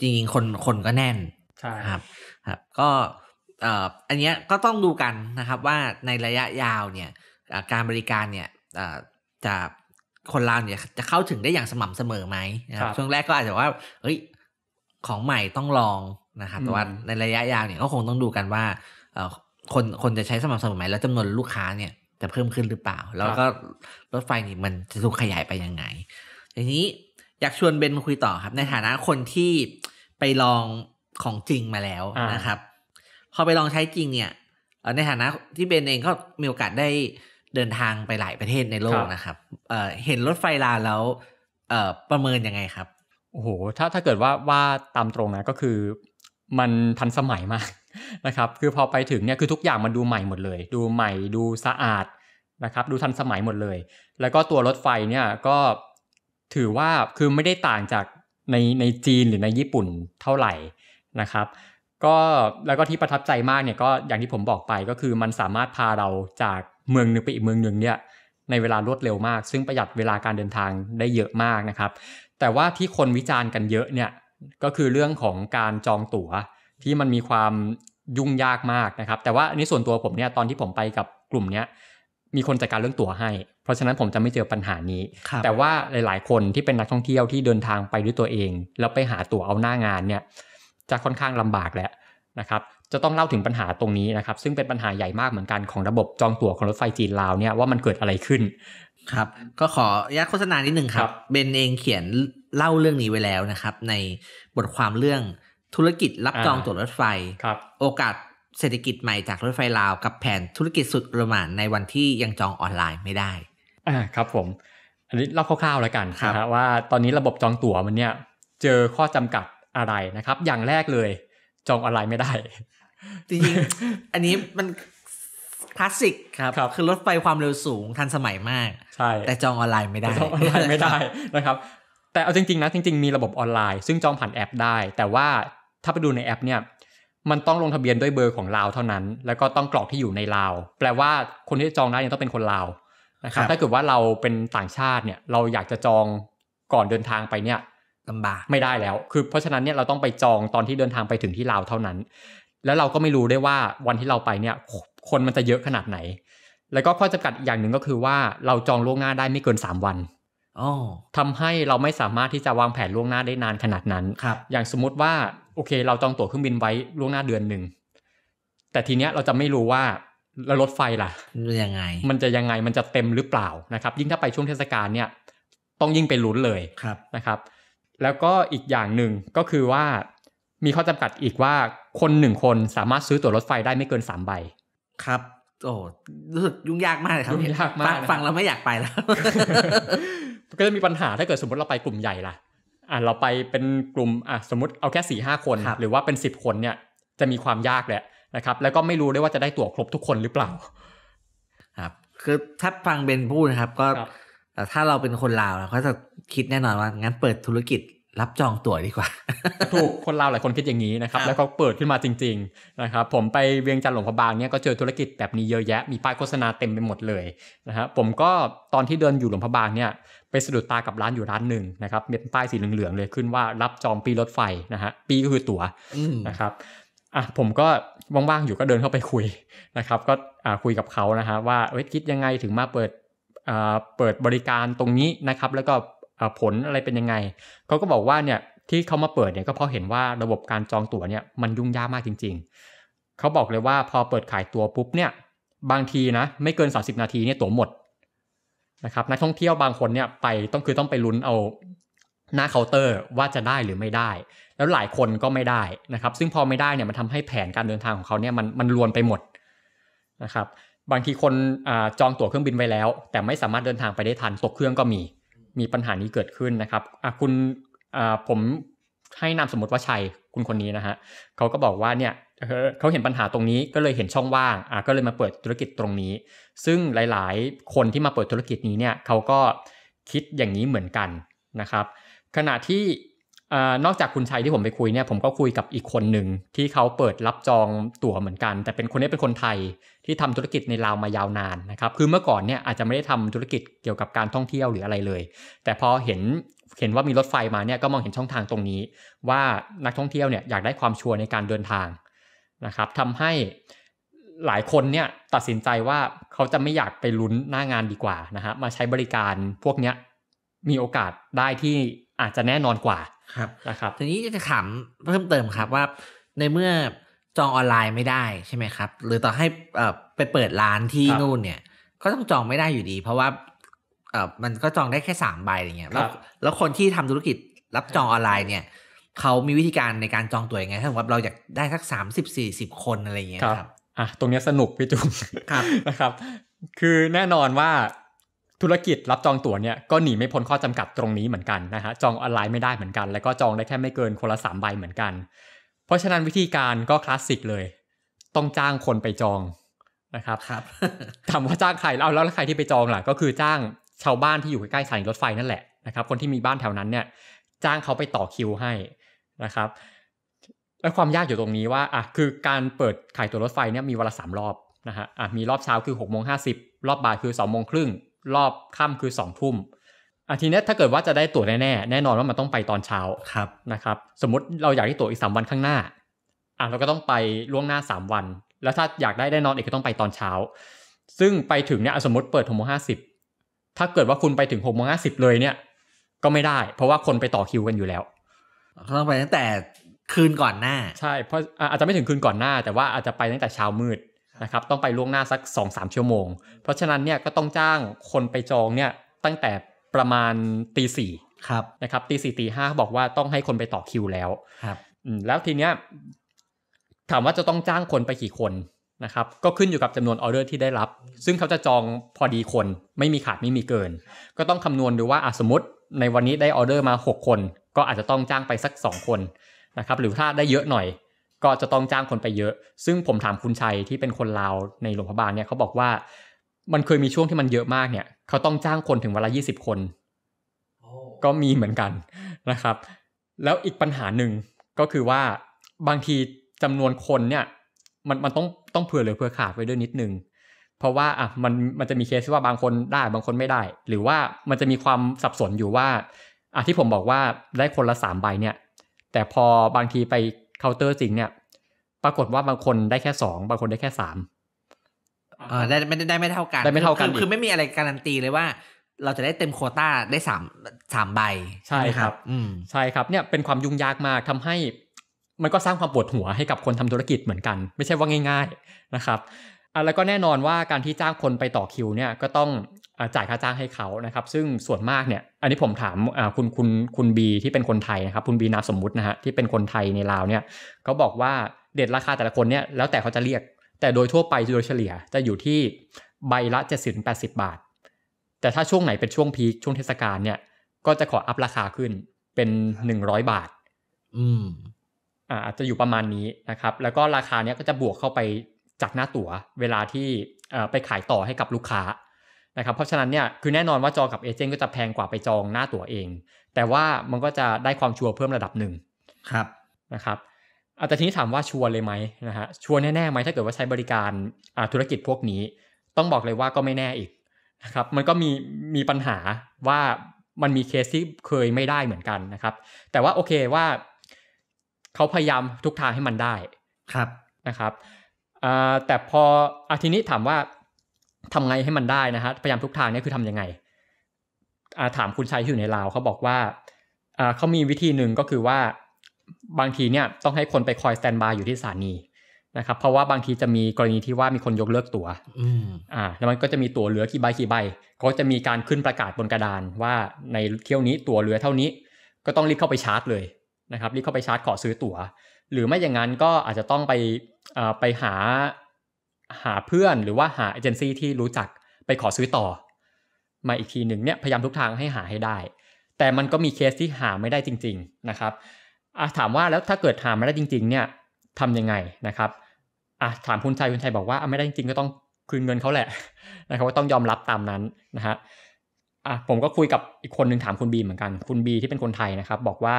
จริงๆคนคนก็แน่นใช่ครับครับก็อันนี้ก็ต้องดูกันนะครับว่าในระยะยาวเนี่ยการบริการเนี่ยจะคนเราเนี่ยจะเข้าถึงได้อย่างสม่ำเสมอไหมนะครับ ช่วงแรกก็อาจจะว่าเฮ้ยของใหม่ต้องลองนะครับแต่ว่าในระยะยาวเนี่ยก็คงต้องดูกันว่าคนคนจะใช้สม่ำเสมอไหมแล้วจำนวนลูกค้าเนี่ยจะเพิ่มขึ้นหรือเปล่า แล้วก็รถไฟนี่มันจะถูกขยายไปยังไง ทีนี้อยากชวนเบนมาคุยต่อครับ ในฐานะคนที่ไปลองของจริงมาแล้วนะครับ พอไปลองใช้จริงเนี่ย ในฐานะที่เบนเองก็มีโอกาสได้เดินทางไปหลายประเทศในโลกนะครับเเห็นรถไฟลาแล้วประเมินยังไงครับ โอ้โห ถ้าถ้าเกิดว่าว่าตามตรงนะก็คือ มันทันสมัยมากนะครับ คือพอไปถึงเนี่ยคือทุกอย่างมันดูใหม่หมดเลย ดูใหม่ ดูสะอาดนะครับดูทันสมัยหมดเลย แล้วก็ตัวรถไฟเนี่ยก็ถือว่าคือไม่ได้ต่างจากในในจีนหรือในญี่ปุ่นเท่าไหร่นะครับก็แล้วก็ที่ประทับใจมากเนี่ยก็อย่างที่ผมบอกไปก็คือมันสามารถพาเราจากเมืองหนึ่งไปอีกเมืองหนึ่งเนี่ยในเวลารวดเร็วมาก ซึ่งประหยัดเวลาการเดินทางได้เยอะมากนะครับ แต่ว่าที่คนวิจารณ์กันเยอะเนี่ยก็คือเรื่องของการจองตั๋วที่มันมีความยุ่งยากมากนะครับ แต่ว่าอันนี้ส่วนตัวผมเนี่ยตอนที่ผมไปกับกลุ่มเนี้ยมีคนจัดการเรื่องตั๋วให้ เพราะฉะนั้นผมจะไม่เจอปัญหานี้ แต่ว่าหลาย ๆ คนที่เป็นนักท่องเที่ยวที่เดินทางไปด้วยตัวเอง แล้วไปหาตั๋วเอาหน้างานเนี่ย จะค่อนข้างลำบากแหละนะครับ จะต้องเล่าถึงปัญหาตรงนี้นะครับ ซึ่งเป็นปัญหาใหญ่มากเหมือนกันของระบบจองตั๋วของรถไฟจีนลาวเนี่ยว่ามันเกิดอะไรขึ้นครับก็ขอยักโฆษณานิดหนึ่งครับเบนเองเขียนเล่าเรื่องนี้ไว้แล้วนะครับ ในบทความเรื่องธุรกิจรับจองตั๋วรถไฟโอกาสเศรษฐกิจใหม่จากรถไฟลาวกับแผนธุรกิจสุดโรมานในวันที่ยังจองออนไลน์ไม่ได้อ่าครับผมอันนี้เล่าคร่าวๆแล้วกันนะฮะว่าตอนนี้ระบบจองตั๋วมันเนี่ยเจอข้อจำกัดอะไรนะครับ อย่างแรกเลย จองออนไลน์ไม่ได้จริงๆอันนี้มันคลาสสิกครับครบคือรถไฟความเร็วสูงทันสมัยมากใช่แต่จองออนไลน์ไม่ได้จองออนไลน์ไม่ได้นะครับ แต่เอาจริง ๆนะจริง ๆมีระบบออนไลน์ซึ่งจองผ่านแอปได้ แต่ว่าถ้าไปดูในแอปเนี่ยมันต้องลงทะเบียนด้วยเบอร์ของลาวเท่านั้น แล้วก็ต้องกรอกที่อยู่ในลาว แปลว่าคนที่จองได้ยังต้องเป็นคนลาว นะครับ ถ้าเกิดว่าเราเป็นต่างชาติเนี่ย เราอยากจะจองก่อนเดินทางไปเนี่ยลำบากไม่ได้แล้ว คือ เพราะฉะนั้นเนี่ยเราต้องไปจองตอนที่เดินทางไปถึงที่ลาวเท่านั้น แล้วเราก็ไม่รู้ได้ว่าวันที่เราไปเนี่ยคนมันจะเยอะขนาดไหน แล้วก็ข้อจำกัดอีกอย่างหนึ่งก็คือว่า เราจองล่วงหน้าได้ไม่เกิน 3 วันทำให้เราไม่สามารถที่จะวางแผนล่วงหน้าได้นานขนาดนั้นอย่างสมมติว่าโอเค เราจองตั๋วเครื่องบินไว้ล่วงหน้าเดือนหนึ่ง แต่ทีเนี้ยเราจะไม่รู้ว่าแล้วรถไฟล่ะยังไง มันจะยังไงมันจะเต็มหรือเปล่านะครับ ยิ่งถ้าไปช่วงเทศกาลเนี่ยต้องยิ่งไปลุ้นเลยครับนะครับ แล้วก็อีกอย่างหนึ่งก็คือว่า มีข้อจำกัดอีกว่าคนหนึ่งคนสามารถซื้อตั๋วรถไฟได้ไม่เกินสามใบครับ โอ้รู้สึกยุ่งยากมากเลยครับยุ่งยากมากฟังแล้วไม่อยากไปแล้ว ก็จะมีปัญหาถ้าเกิดสมมติเราไปกลุ่มใหญ่ล่ะอ่ะเราไปเป็นกลุ่มอ่ะสมมติเอาแค่4ี่ห้าคน หรือว่าเป็น 10 คนเนี่ยจะมีความยากแหละนะครับแล้วก็ไม่รู้ด้วยว่าจะได้ตั๋วครบทุกคนหรือเปล่าครับคือถ้าฟังเบนพูดนะครับก็ถ้าเราเป็นคนลาวเราก็จะคิดแน่นอนว่างั้นเปิดธุรกิจรับจองตั๋วดีกว่าถูกคนลาวหลายคนคิดอย่างนี้นะครับ แล้วก็เปิดขึ้นมาจริงๆนะครับผมไปเวียงจันทร์หลวงพะบางเนี่ยก็เจอธุรกิจแบบนี้เยอะแยะมีป้ายโฆษณาเต็มไปหมดเลยนะฮะผมก็ตอนที่เดินอยู่หลวงพะบางเนี่ยไปสะดุดตากับร้านอยู่ร้านหนึ่งนะครับเป็นป้ายสีเหลืองๆเลยขึ้นว่ารับจองปีรถไฟนะฮะปีก็คือตั๋วนะครับอ่ะผมก็ว่างๆอยู่ก็เดินเข้าไปคุยนะครับ ก็อ่าคุยกับเขานะฮะว่าเอ้ยคิดยังไงถึงมาเปิดอ่าเปิดบริการตรงนี้นะครับ แล้วก็ผลอะไรเป็นยังไงเขาก็บอกว่าเนี่ยที่เขามาเปิดเนี่ยก็เพราะเห็นว่าระบบการจองตั๋วเนี่ยมันยุ่งยากมากจริงๆ เขาบอกเลยว่าพอเปิดขายตั๋วปุ๊บเนี่ย บางทีนะ ไม่เกิน30นาทีเนี่ยตั๋วหมดนะครับนักท่องเที่ยวบางคนเนี่ยไปต้องคือต้องไปลุ้นเอาหน้าเคาน์เตอร์ว่าจะได้หรือไม่ได้ แล้วหลายคนก็ไม่ได้นะครับ ซึ่งพอไม่ได้เนี่ยมันทำให้แผนการเดินทางของเขาเนี่ยมันมันรวนไปหมดนะครับ บางทีคนอจองตั๋วเครื่องบินไว้แล้ว แต่ไม่สามารถเดินทางไปได้ทันตกเครื่องก็มีมีปัญหานี้เกิดขึ้นนะครับคุณผมให้นามสมมติว่าชัยคุณคนนี้นะฮะเขาก็บอกว่าเนี่ยเขาเห็นปัญหาตรงนี้ก็เลยเห็นช่องว่างอก็เลยมาเปิดธุรกิจตรงนี้ ซึ่งหลายๆ คนที่มาเปิดธุรกิจนี้เนี่ยเขาก็คิดอย่างนี้เหมือนกันนะครับขณะที่นอกจากคุณชัยที่ผมไปคุยเนี่ยผมก็คุยกับอีกคนหนึ่งที่เขาเปิดรับจองตั๋วเหมือนกัน แต่เป็นคนนี้เป็นคนไทยที่ทำธุรกิจในลาวมายาวนานนะครับคือเมื่อก่อนเนี่ยอาจจะไม่ได้ทำธุรกิจเกี่ยวกับการท่องเที่ยวหรืออะไรเลย แต่พอเห็นเห็นว่ามีรถไฟมาเนี่ยก็มองเห็นช่องทางตรงนี้ ว่านักท่องเที่ยวเนี่ยอยากได้ความชัวร์ในการเดินทางนะครับทำให้หลายคนเนี่ยตัดสินใจว่าเขาจะไม่อยากไปลุ้นหน้างานดีกว่านะฮะมาใช้บริการพวกเนี้ยมีโอกาสได้ที่อาจจะแน่นอนกว่าครับนะครับทีนี้จะถามเพิ่มเติมครับว่าในเมื่อจองออนไลน์ไม่ได้ใช่ไหมครับ หรือต่อให้ไปเปิดร้านที่นู่นเนี่ยก็ต้องจองไม่ได้อยู่ดีเพราะว่ามันก็จองได้แค่สามใบอย่างเงี้ยแล้วแล้วคนที่ทำธุรกิจรับจองออนไลน์เนี่ยเขามีวิธีการในการจองตั๋วยังไงถ้าสมมติเราอยากได้สักสามสิบสี่สิบคนอะไรอย่างเงี้ยครับอ่ะตรงเนี้ยสนุกพี่จุ๊บครับนะครับ คือแน่นอนว่าธุรกิจรับจองตั๋วเนี่ย ก็หนีไม่พ้นข้อจำกัดตรงนี้เหมือนกันนะฮะจองออนไลน์ไม่ได้เหมือนกันแล้วก็จองได้แค่ไม่เกินคนละสามใบเหมือนกันเพราะฉะนั้นวิธีการก็คลาสสิกเลยต้องจ้างคนไปจองนะครับครับถามว่าจ้างใครเอาแล้วใครที่ไปจองล่ะก็คือจ้างชาวบ้านที่อยู่ใกล้ๆสถานีรถไฟนั่นแหละนะครับคนที่มีบ้านแถวนั้นเนี่ย จ้างเขาไปต่อคิวให้นะครับ และความยากอยู่ตรงนี้ว่าอ่ะคือการเปิดขายตั๋วรถไฟเนี่ยมีเวลาสามรอบนะฮะอ่ะมีรอบเช้าคือ6กโมงห้รอบบ่ายคือ2องโมงครึ่งรอบค่ำคือ2องทุ่มอ่ะทีนี้ถ้าเกิดว่าจะได้ตั๋วแน่แน่แน่นอนว่ามันต้องไปตอนเช้าครับนะครับสมมติเราอยากได้ตั๋วอีก3วันข้างหน้าอ่ะเราก็ต้องไปล่วงหน้า 3 วัน แล้วถ้าอยากได้แน่นอนอีกก็ต้องไปตอนเช้า ซึ่งไปถึงเนี่ยสมมติเปิดหกโมงห้าสิบถ้าเกิดว่าคุณไปถึงหกโมงห้าสิบเลยเนี่ยก็ไม่ได้ เพราะว่าคนไปต่อคิวกันอยู่แล้วต้องไปตั้งแต่คืนก่อนหน้าใช่เพราะอาจจะไม่ถึงคืนก่อนหน้า แต่ว่าอาจจะไปตั้งแต่เช้ามืดนะครับต้องไปล่วงหน้าสัก2มชั่วโมงเพราะฉะนั้นเนี่ยก็ต้องจ้างคนไปจองเนี่ยตั้งแต่ประมาณตีสี่ครับนะครับตีสี่ตีห้าบอกว่าต้องให้คนไปต่อคิวแล้วครับแล้วทีเนี้ยถามว่าจะต้องจ้างคนไปกี่คนนะครับก็ขึ้นอยู่กับจำนวนออเดอร์ที่ได้รับ ซึ่งเขาจะจองพอดีคน ไม่มีขาดไม่มีเกิน ก็ต้องคำนวณดูว่าสมมติในวันนี้ได้ออเดอร์มา6 คนก็อาจจะต้องจ้างไปสัก2คนนะครับหรือถ้าได้เยอะหน่อย ก็จะต้องจ้างคนไปเยอะ ซึ่งผมถามคุณชัยที่เป็นคนลาวในโรงพยาบาลเนี่ยเขาบอกว่ามันเคยมีช่วงที่มันเยอะมากเนี่ยเขาต้องจ้างคนถึงเวลายี่สิบคนก็มีเหมือนกันนะครับ แล้วอีกปัญหาหนึ่งก็คือว่าบางทีจำนวนคนเนี่ยมันมันต้องต้องเผื่อเหลือเผื่อขาดไว้ด้วยนิดนึง เพราะว่าอ่ะมันมันจะมีเคสว่าบางคนได้ บางคนไม่ได้ หรือว่ามันจะมีความสับสนอยู่ว่าอ่ะที่ผมบอกว่าได้คนละสามใบเนี่ย แต่พอบางทีไปเคาน์เตอร์จริงเนี่ย ปรากฏว่าบางคนได้แค่สองบางคนได้แค่สามอ่าได้ไม่ได้ไม่เท่ากันได้ไม่เท่ากัน คือไม่มีอะไรการันตีเลยว่า เราจะได้เต็มโคต้าได้สามสามใบ ใช่ครับ อืมใช่ครับเนี่ย เป็นความยุ่งยากมากทำให้ มันก็สร้างความปวดหัวให้กับคนทำธุรกิจเหมือนกัน ไม่ใช่ว่าง่าย ๆ นะครับอ่ะแล้วก็แน่นอนว่าการที่จ้างคนไปต่อคิวเนี่ยก็ต้องจ่ายค่าจ้างให้เขานะครับ ซึ่งส่วนมากเนี่ย อันนี้ผมถามคุณคุณคุณบีที่เป็นคนไทยนะครับ คุณบีนามสมมุตินะฮะที่เป็นคนไทยในลาวเนี่ยเขาบอกว่าเด็ดราคาแต่ละคนเนี่ยแล้วแต่เขาจะเรียก แต่โดยทั่วไปโดยเฉลี่ย จะอยู่ที่ใบละ70-80 บาท แต่ถ้าช่วงไหนเป็นช่วงพีคช่วงเทศกาลเนี่ย ก็จะขออัพราคาขึ้นเป็น 100 บาท อืม อ่าจะอยู่ประมาณนี้นะครับ แล้วก็ราคาเนี้ยก็จะบวกเข้าไปจากหน้าตัว๋วเวลาที่ไปขายต่อให้กับลูกค้านะครับเพราะฉะนั้นเนี่ยคือแน่นอนว่าจอกับเอเจนต์ก็จะแพงกว่าไปจองหน้าตั๋วเอง แต่ว่ามันก็จะได้ความชัวร์เพิ่มระดับหนึ่งครับนะครับอาจจะทีนี้ถามว่าชัวร์เลยไหมนะฮะชัวร์แน่ๆไหมถ้าเกิดว่าใช้บริการธุรกิจพวกนี้ ต้องบอกเลยว่าก็ไม่แน่อีกนะครับมันก็มีมีปัญหาว่ามันมีเคสที่เคยไม่ได้เหมือนกันนะครับแต่ว่าโอเคว่าเขาพยายามทุกทางให้มันได้ครับนะครับแต่พออาทีนี้ถามว่าทำไงให้มันได้นะฮะพยายามทุกทางนี่คือทำยังไงถามคุณชายที่อยู่ในลาวเขาบอกว่าเขามีวิธีหนึ่งก็คือว่า บางทีเนี่ยต้องให้คนไปคอยสแตนบายอยู่ที่สถานี นะครับ เพราะว่าบางทีจะมีกรณีที่ว่ามีคนยกเลิกตัว๋วอ่าแล้วมันก็จะมีตั๋วเหลือกี่ใบกี่ใบก็จะมีการขึ้นประกาศบนกระดาน ว่าในเที่ยวนี้ตั๋วเหลือเท่านี้ ก็ต้องรีบเข้าไปชาร์จ เลย นะครับรีบเข้าไปชาร์จ ขอซื้อตัว๋วหรือไม่อย่างนั้นก็อาจจะต้องไปไปหาหาเพื่อนหรือว่าหาเอเจนซี่ที่รู้จักไปขอซื้อต่อ มาอีกทีหนึ่งเนี่ย พยายามทุกทางให้หาให้ได้ แต่มันก็มีเคสที่หาไม่ได้จริงๆนะครับถามว่าแล้วถ้าเกิดหาไม่ได้จริงๆ เนี่ยทำยังไงนะครับถามคุณชัยคุณชัยบอกว่าไม่ได้จริงก็ต้องคืนเงินเขาแหละนะครับว่าต้องยอมรับตามนั้นนะฮะผมก็คุยกับอีกคนนึงถามคุณบีเหมือนกัน คุณบีที่เป็นคนไทยนะครับ บอกว่า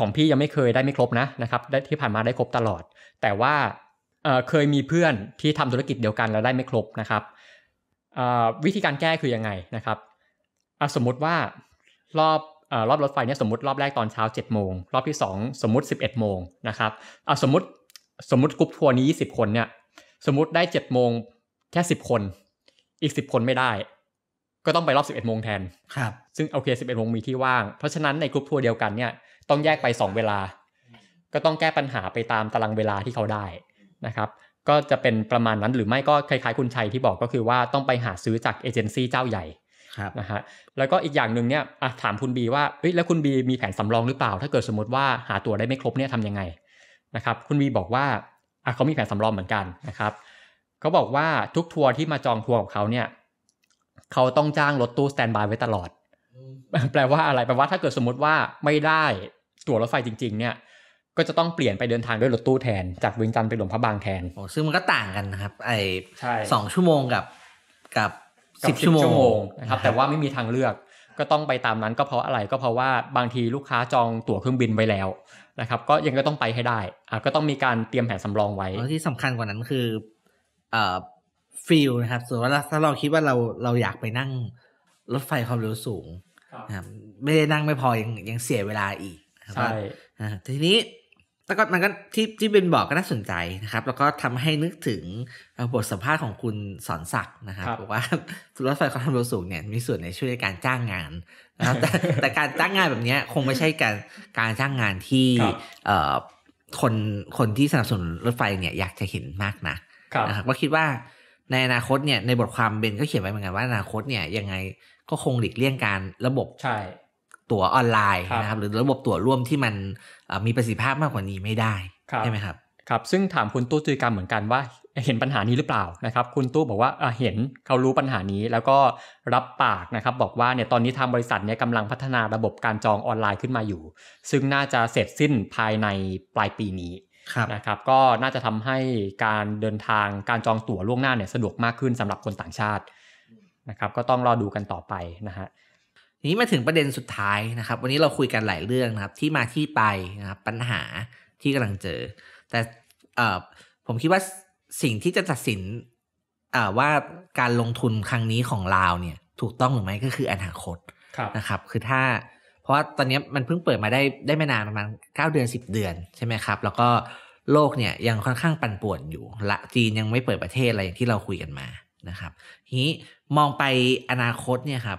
ของพี่ยังไม่เคยได้ไม่ครบนะนะครับที่ผ่านมาได้ครบตลอด แต่ว่าเคยมีเพื่อนที่ทำธุรกิจเดียวกันแล้วได้ไม่ครบนะครับวิธีการแก้คือยังไงนะครับ สมมุติว่ารอบรอบรถไฟเนี่ยสมมติรอบแรกตอนเช้า7จ็ดโมง รอบที่ 2 สมมติ 11บเอ็ดโมงนะครับสมมติสมมติกลุ่มทัวร์นี้20คนเนี่ยสมมติได้7จ็ดโมงแค่ 10 คน อีก 10 คนไม่ได้ ก็ต้องไปรอบ 11บเอ็ดโมงแทนครับซึ่งโอเคสิบเอ็ดโมงมีที่ว่าง เพราะฉะนั้นในกลุ่มทัวร์เดียวกันเนี่ยต้องแยกไป 2 เวลา ก็ต้องแก้ปัญหาไปตามตารางเวลาที่เขาได้นะครับก็จะเป็นประมาณนั้นหรือไม่ก็คล้ายๆ คุณชัยที่บอกก็คือว่าต้องไปหาซื้อจากเอเจนซี่เจ้าใหญ่นะฮะแล้วก็อีกอย่างหนึ่งเนี่ยถามคุณบีว่าเ้ยแล้วคุณบีมีแผนสำรองหรือเปล่าถ้าเกิดสมมติว่าหาตั๋วได้ไม่ครบเนี่ยทำยังไงนะครับคุณบีบอกว่าเขามีแผนสำรองเหมือนกันนะครับเขาบอกว่าทุกทัวร์ที่มาจองทัวร์ของเขาเนี่ยเขาต้องจ้างรถตู้สแตนบายไว้ตลอดแปลว่าอะไรแปลว่าถ้าเกิดสมมติว่าไม่ได้ตั๋วรถไฟจริงๆเนี่ยก็จะต้องเปลี่ยนไปเดินทางด้วย รถตู้แทนจากวิงจันทร์ไปหลวงพระบางแทนโอ้ซึ่งมันก็ต่างกันนะครับไอสองชั่วโมงกับกับสิบชั่วโมงนะครับ แต่ว่าไม่มีทางเลือก ก็ต้องไปตามนั้นก็เพราะอะไรก็เพราะว่าบางทีลูกค้าจองตั๋วเครื่องบินไว้แล้วนะครับ ก็ยังก็ต้องไปให้ได้อ่ะก็ต้องมีการเตรียมแผนสำรองไว้ที่สำคัญกว่านั้นคือเอ่อฟิลนะครับส่วนว่าถ้าเราคิดว่าเราเราอยากไปนั่ง รถไฟความเร็วสูงนะครับ ไม่ได้นั่งไม่พอ ยังยังเสียเวลาอีก ใช่ ทีนี้แล้วก็มันก็ที่ที่เป็นบอกก็น่าสนใจนะครับแล้วก็ทำให้นึกถึงบทสัมภาษณ์ของคุณสอนศักดิ์นะครับบอกว่าุรถไฟความเร็วสูงเนี่ยมีส่วนในช่วยในการจ้างงานนะครับแต่แต่การจ้างงานแบบนี้คงไม่ใช่การการจ้างงานที่เอ่อคนคนที่สนับสนุนรถไฟเนี่ยอยากจะเห็นมากนะนะครับก็คิดว่าในอนาคตเนี่ยในบทความเบนก็เขียนไว้เหมือนกันว่าอนาคตเนี่ยยังไงก็คงหลีกเลี่ยงการระบบใช่ตั๋วออนไลน์นะครับหรือระบบตั๋วร่วมที่มันมีประสิทธิภาพมากกว่านี้ไม่ได้ใช่ไหมครับครับ ซึ่งถามคุณตู้จุยกรรมเหมือนกันว่า เห็นปัญหานี้หรือเปล่านะครับ คุณตู้บอกว่าเห็นเขารู้ปัญหานี้ แล้วก็รับปากนะครับ บอกว่าเนี่ยตอนนี้ทางบริษัทเนี่ยกำลังพัฒนาระบบการจองออนไลน์ขึ้นมาอยู่ ซึ่งน่าจะเสร็จสิ้นภายในปลายปีนี้นะครับ ก็น่าจะทำให้การเดินทางการจองตั๋วล่วงหน้าเนี่ยสะดวกมากขึ้นสำหรับคนต่างชาตินะครับ ก็ต้องรอดูกันต่อไปนะฮะนี้มาถึงประเด็นสุดท้ายนะครับ วันนี้เราคุยกันหลายเรื่องนะครับที่มาที่ไปนะครับ ปัญหาที่กำลังเจอ แต่ผมคิดว่าสิ่งที่จะตัดสินว่าการลงทุนครั้งนี้ของลาวเนี่ยถูกต้องหรือไม่ ก็คืออนาคตคนะครับ คือถ้าเพราะว่าตอนนี้มันเพิ่งเปิดมาได้ได้ไม่นานประมาณเก้าเดือนสิบเดือนใช่ไหมครับ แล้วก็โลกเนี่ยยังค่อนข้างปั่นป่วนอยู่ละจีนยังไม่เปิดประเทศอะไรอย่างที่เราคุยกันมานะครับทีนี้มองไปอนาคตเนี่ยครับ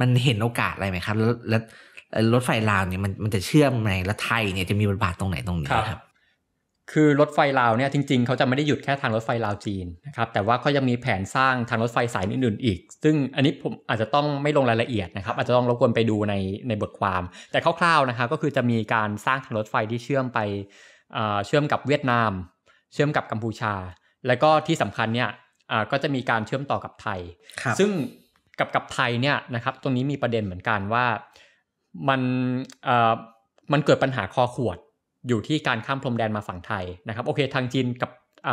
มันเห็นโอกาสอะไรไหมครับแล้วรถไฟลาวเนี่ยมันมันจะเชื่อมไหมแล้วไทยเนี่ยจะมีบทบาทตรงไหนตรงนี้ครับ คือรถไฟลาวเนี่ยจริงๆ เขาจะไม่ได้หยุดแค่ทางรถไฟลาวจีนนะครับ แต่ว่าเขายังมีแผนสร้างทางรถไฟสายอื่นๆ อีก ซึ่งอันนี้ผมอาจจะต้องไม่ลงรายละเอียดนะครับ อาจจะต้องรบกวนไปดูในในบทความ แต่คร่าว ๆนะครับ ก็คือจะมีการสร้างทางรถไฟที่เชื่อมไปเชื่อมกับเวียดนาม เชื่อมกับกัมพูชา และก็ที่สำคัญเนี่ยก็จะมีการเชื่อมต่อกับไทยซึ่งกับกับไทยเนี่ยนะครับตรงนี้มีประเด็นเหมือนกันว่ามันเอ่อมันเกิดปัญหาคอขวดอยู่ที่การข้ามพรมแดนมาฝั่งไทยนะครับโอเคทางจีนกับ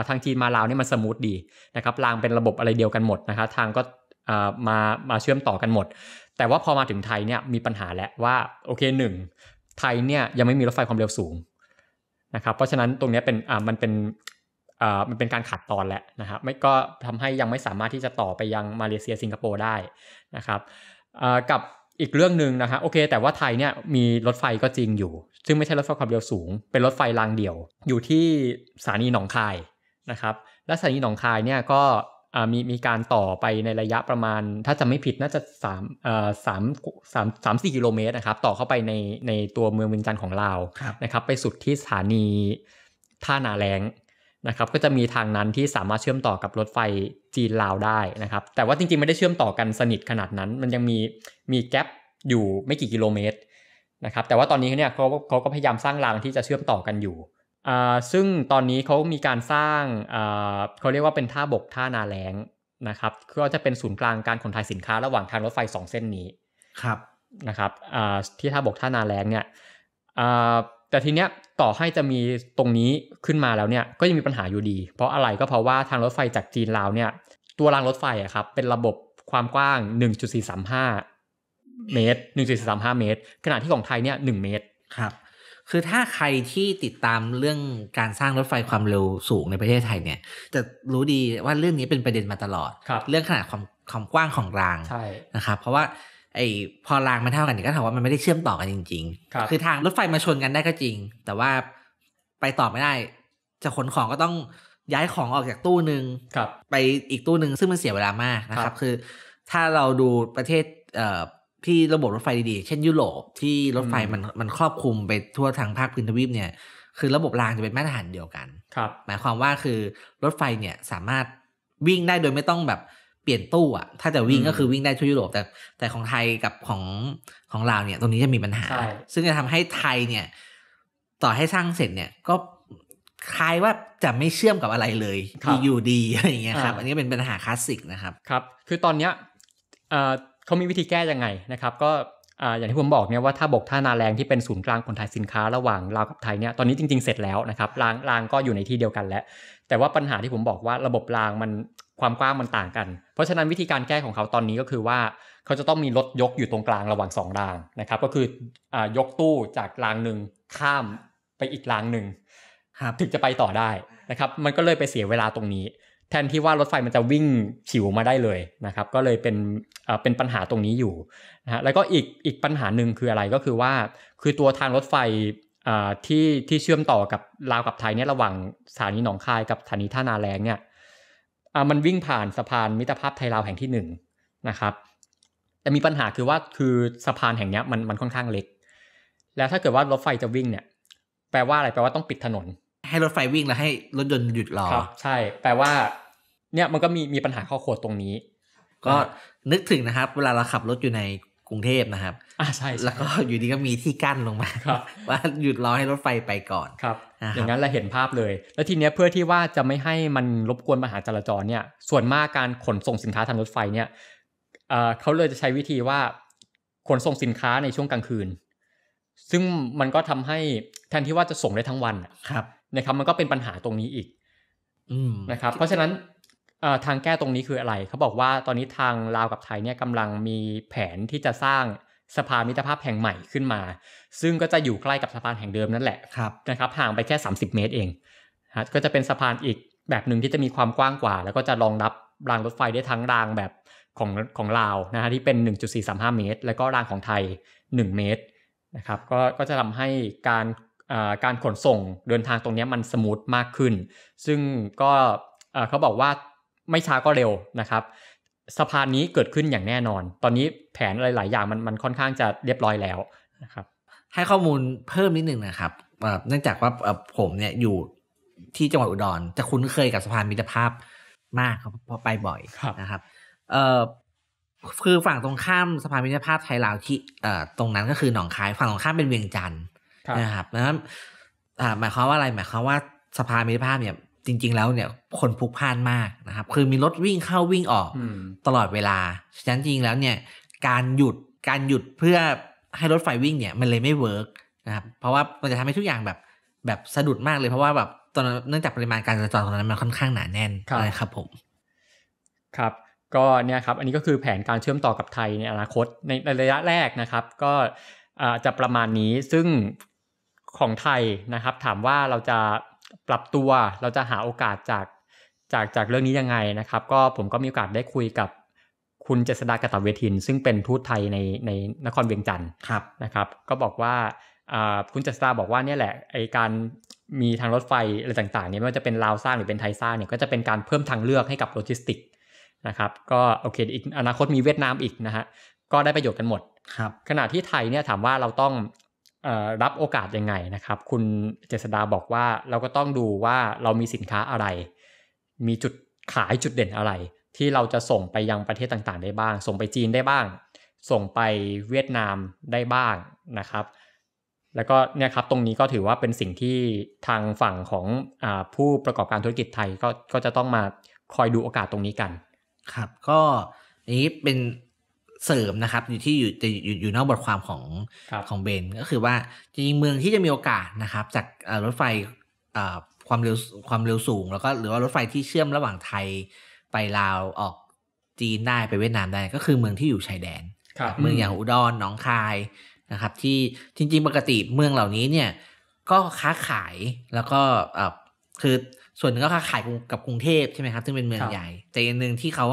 ทางจีนมาลาวนี่มันสมูทดีนะครับรางเป็นระบบอะไรเดียวกันหมดนะครับทางก็มามาเชื่อมต่อกันหมด แต่ว่าพอมาถึงไทยเนี่ยมีปัญหาแล้วว่าโอเคหนึ่งไทยเนี่ยยังไม่มีรถไฟความเร็วสูงนะครับเพราะฉะนั้นตรงนี้เป็นมันเป็นมันเป็นการขาดตอนแหละนะครับไม่ก็ทำให้ยังไม่สามารถที่จะต่อไปยังมาเลเซียสิงคโปร์ได้นะครับกับอีกเรื่องหนึ่งนะฮะโอเค แต่ว่าไทยเนี่ยมีรถไฟก็จริงอยู่ ซึ่งไม่ใช่รถไฟความเร็วสูงเป็นรถไฟรางเดี่ยวอยู่ที่สถานีหนองคายนะครับและสถานีหนองคายเนี่ยก็มีมีการต่อไปในระยะประมาณ ถ้าจะไม่ผิดน่าจะ3ามสามสามสามสี่กิโลเมตรนะครับต่อเข้าไปในในตัวเมืองเวียงจันทร์ของเราวนะครับไปสุดที่สถานีท่านาแรงนะครับก็จะมีทางนั้นที่สามารถเชื่อมต่อกับรถไฟจีนลาวได้นะครับแต่ว่าจริงๆไม่ได้เชื่อมต่อกันสนิทขนาดนั้นมันยังมีมีแกลบอยู่ไม่กี่กิโลเมตรนะครับแต่ว่าตอนนี้เนี่ยเขาเขาก็พยายามสร้างรางที่จะเชื่อมต่อกันอยู่ซึ่งตอนนี้เขามีการสร้างเขาเรียกว่าเป็นท่าบกท่านาแล้งนะครับก็จะเป็นศูนย์กลางการขนถ่ายสินค้าระหว่างทางรถไฟ 2 เส้นนี้ครับนะครับที่ท่าบกท่านาแล้งเนี่ยแต่ทีเนี้ยต่อให้จะมีตรงนี้ขึ้นมาแล้วเนี่ยก็ยังมีปัญหาอยู่ดี เพราะอะไรก็เพราะว่าทางรถไฟจากจีนลาวเนี่ย ตัวรางรถไฟอะครับเป็นระบบความกว้าง 1.435 เมตร1.435 เมตรขนาดที่ของไทยเนี่ย1เมตรครับคือถ้าใครที่ติดตามเรื่องการสร้างรถไฟความเร็วสูงในประเทศไทยเนี่ยจะรู้ดีว่าเรื่องนี้เป็นประเด็นมาตลอดรเรื่องขนาดความความกว้างของรางนะครับเพราะว่าไอ้พอรางมันเท่ากันเก็ถามว่ามันไม่ได้เชื่อมต่อกันจริงๆคคือทางรถไฟมาชนกันได้ก็จริง แต่ว่าไปต่อไม่ได้ จะขนของก็ต้องย้ายของออกจากตู้หนึ่งไปอีกตู้หนึ่งซึ่งมันเสียเวลามากนะครับคือ ถ้าเราดูประเทศเอที่ระบบรถไฟดีๆ เช่นยุโรปที่รถไฟมันมันครอบคลุมไปทั่วทางภาคพื้นทวีปเนี่ยคือระบบรางจะเป็นมาตรฐานเดียวกันครับหมายความว่าคือรถไฟเนี่ยสามารถวิ่งได้โดยไม่ต้องแบบเปลี่ยนตู้อะถ้าจะวิ่งก็คือวิ่งได้ทั่วยุโรป แต่ แต่ของไทยกับของของลาวเนี่ยตรงนี้จะมีปัญหา ซึ่งจะทำให้ไทยเนี่ยต่อให้สร้างเสร็จเนี่ยก็คล้ายว่าจะไม่เชื่อมกับอะไรเลยอยู่ดีอะไรเงี้ยครับ อันนี้เป็นปัญหาคลาสสิกนะครับ ครับ คือตอนเนี้ยเขามีวิธีแก้ยังไงนะครับ ก็อย่างที่ผมบอกเนี่ยว่าถ้าบกท่านาแรงที่เป็นศูนย์กลางคนไทยสินค้าระหว่างลาวกับไทยเนี่ยตอนนี้จริง ๆเสร็จแล้วนะครับ รางรางก็อยู่ในที่เดียวกันแล้ว แต่ว่าปัญหาที่ผมบอกว่าระบบรางมันความกว้างมันต่างกัน เพราะฉะนั้นวิธีการแก้ของเขาตอนนี้ก็คือว่า เขาจะต้องมีรถยกอยู่ตรงกลางระหว่าง 2 รางนะครับ ก็คืออยกตู้จากรางหนึ่งข้ามไปอีกรางหนึ่งถึงจะไปต่อได้นะครับ มันก็เลยไปเสียเวลาตรงนี้ แทนที่ว่ารถไฟมันจะวิ่งฉิวมาได้เลยนะครับ ก็เลยเป็นเป็นปัญหาตรงนี้อยู่นะฮะ แล้วก็อีกอีกปัญหาหนึ่งคืออะไรก็คือว่า คือตัวทางรถไฟที่ที่เชื่อมต่อกับลาวกับไทยเนี่ยระหว่างสถานีหนองคายกับสถานีท่านาแรงเนี่ยมันวิ่งผ่านสะพานมิตรภาพไทยลาวแห่งที่หนึ่งนะครับ แต่มีปัญหาคือว่าคือสะพานแห่งนี้มันมันค่อนข้างเล็ก แล้วถ้าเกิดว่ารถไฟจะวิ่งเนี่ย แปลว่าอะไรแปลว่าต้องปิดถนน ให้รถไฟวิ่งแล้วให้รถยนต์หยุดรอครับใช่ แปลว่าเนี่ยมันก็มีมีปัญหาข้อโคดตรงนี้ ก็นึกถึงนะครับ เวลาเราขับรถอยู่ในกรุงเทพนะครับ อ่าใช่ แล้วก็อยู่ดีก็มีที่กั้นลงมา ครับ ว่าหยุดรอให้รถไฟไปก่อน ครับ อย่างนั้นเราเห็นภาพเลย แล้วทีเนี้ยเพื่อที่ว่าจะไม่ให้มันรบกวนปัญหาจราจรเนี่ย ส่วนมากการขนส่งสินค้าทางรถไฟเนี่ยเขาเลยจะใช้วิธีว่า ขนส่งสินค้าในช่วงกลางคืน ซึ่งมันก็ทำให้แทนที่ว่าจะส่งได้ทั้งวันครับนะครับมันก็เป็นปัญหาตรงนี้อีกนะครับ เพราะฉะนั้นทางแก้ตรงนี้คืออะไร เขาบอกว่าตอนนี้ทางลาวกับไทยเนี่ยกำลังมีแผนที่จะสร้างสะพานมิตรภาพแห่งใหม่ขึ้นมา ซึ่งก็จะอยู่ใกล้กับสะพานแห่งเดิมนั่นแหละนะครับห่างไปแค่ 30 เมตรเอง ก็จะเป็นสะพานอีกแบบหนึ่งที่จะมีความกว้างกว่า แล้วก็จะรองรับรางรถไฟได้ทั้งรางแบบของของลาวนะฮะที่เป็น 1.435 เมตร แล้วก็รางของไทย 1 เมตรนะครับก็ก็จะทำให้การการขนส่งเดินทางตรงนี้มันสมูทมากขึ้น ซึ่งก็เขาบอกว่าไม่ช้าก็เร็วนะครับ สะพานนี้เกิดขึ้นอย่างแน่นอน ตอนนี้แผนอะไรหลายอย่างมันมันค่อนข้างจะเรียบร้อยแล้วนะครับ ให้ข้อมูลเพิ่มนิดหนึ่งนะครับเนื่องจากว่าผมเนี่ยอยู่ที่จังหวัดอุดรจะคุ้นเคยกับสะพานมิตรภาพมากครับเพราะไปบ่อยนะครับเอคือฝั่งตรงข้ามสะพานมิตรภาพไทยลาวที่เอตรงนั้นก็คือหนองคายฝั่งตรงข้ามเป็นเวียงจันทร์นะครับนะครับหมายความว่าอะไรหมายความว่าสะพานมิตรภาพเนี่ยจริง ๆ แล้วเนี่ยคนพลุกพล่านมากนะครับ คือมีรถวิ่งเข้าวิ่งออกตลอดเวลาฉะนั้นจริงๆแล้วเนี่ยการหยุดการหยุดเพื่อให้รถไฟวิ่งเนี่ยมันเลยไม่เวิร์กนะครับ เพราะว่ามันจะทำให้ทุกอย่างแบบแบบสะดุดมากเลยเพราะว่าแบบตอนเนื่องจากปริมาณการจราจรตอนนั้นมันค่อนข้างหนาแน่นนะครับผมครับ ก็เนี่ยครับ อันนี้ก็คือแผนการเชื่อมต่อกับไทยในอนาคตในระยะแรกนะครับ ก็จะประมาณนี้ซึ่งของไทยนะครับ ถามว่าเราจะปรับตัวเราจะหาโอกาสจากจากจากเรื่องนี้ยังไงนะครับ ก็ผมก็มีโอกาสได้คุยกับ คุณเจษดากตเวทิน ซึ่งเป็นทูตไทยในในนครเวียงจันทร์นะครับ ก็บอกว่าคุณเจษดาบอกว่าเนี่ยแหละไอการมีทางรถไฟอะไรต่างๆเนี่ยไม่ว่าจะเป็นลาวสร้างหรือเป็นไทยสร้างเนี่ยก็จะเป็นการเพิ่มทางเลือกให้กับโลจิสติกนะครับ ก็โอเคอีกอนาคตมีเวียดนามอีกนะฮะก็ได้ประโยชน์กันหมดขณะที่ไทยเนี่ยถามว่าเราต้องรับโอกาสยังไงนะครับ คุณเจษดาบอกว่าเราก็ต้องดูว่าเรามีสินค้าอะไร มีจุดขายจุดเด่นอะไร ที่เราจะส่งไปยังประเทศต่างๆได้บ้าง ส่งไปจีนได้บ้าง ส่งไปเวียดนามได้บ้างนะครับ แล้วก็เนี่ยครับตรงนี้ก็ถือว่าเป็นสิ่งที่ทางฝั่งของอผู้ประกอบการธุรกิจไทยก็ก็จะต้องมาคอยดูโอกาสตรงนี้กันครับ ก็นี้เป็นเสริมนะครับที่อยู่อยู่อยู่นอกบทความของของเบนก็คือว่าจริงเมืองที่จะมีโอกาสนะครับ จากรถไฟความเร็วความเร็วสูงแล้วก็หรือว่ารถไฟที่เชื่อมระหว่างไทยไปลาวออกจีนได้ไปเวียดนามได้ ก็คือเมืองที่อยู่ชายแดนเมืองอย่างอุดรหนองคายนะครับที่จริง ๆ ปกติเมืองเหล่านี้เนี่ยก็ค้าขายแล้วก็คือส่วนหนึ่งก็ค้าขายกับกรุงเทพใช่ไหมครับซึ่งเป็นเมืองใหญ่ แต่อีกหนึ่งที่เขา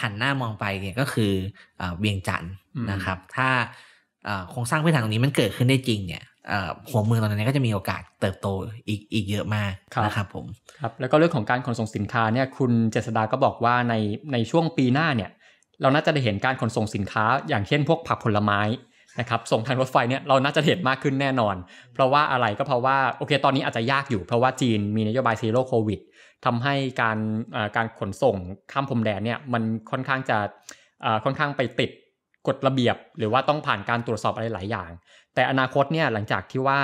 หันหน้ามองไปเนี่ยก็คือเวียงจันทร์นะครับ ถ้าโครงสร้างพื้นฐานตรงนี้มันเกิดขึ้นได้จริงเนี่ยหัวเมืองตอนนี้ก็จะมีโอกาสเติบโตอีกอีกเยอะมากนะครับผมครับแล้วก็เรื่องของการขนส่งสินค้าเนี่ยคุณเจษดาก็บอกว่าในในช่วงปีหน้าเนี่ยเราน่าจะได้เห็นการขนส่งสินค้าอย่างเช่น พวกผักผลไม้นะครับส่งทางรถไฟเนี่ยเราน่าจะเห็นมากขึ้นแน่นอน เพราะว่าอะไรก็เพราะว่าโอเค ตอนนี้อาจจะยากอยู่ เพราะว่าจีนมีนโยบายซีโร่โควิดทำให้การการขนส่งข้ามพรมแดนเนี่ยมันค่อนข้างจะค่อนข้างไปติดกฎระเบียบหรือว่าต้องผ่านการตรวจสอบอะไรหลายอย่าง แต่อนาคตเนี่ยหลังจากที่ว่า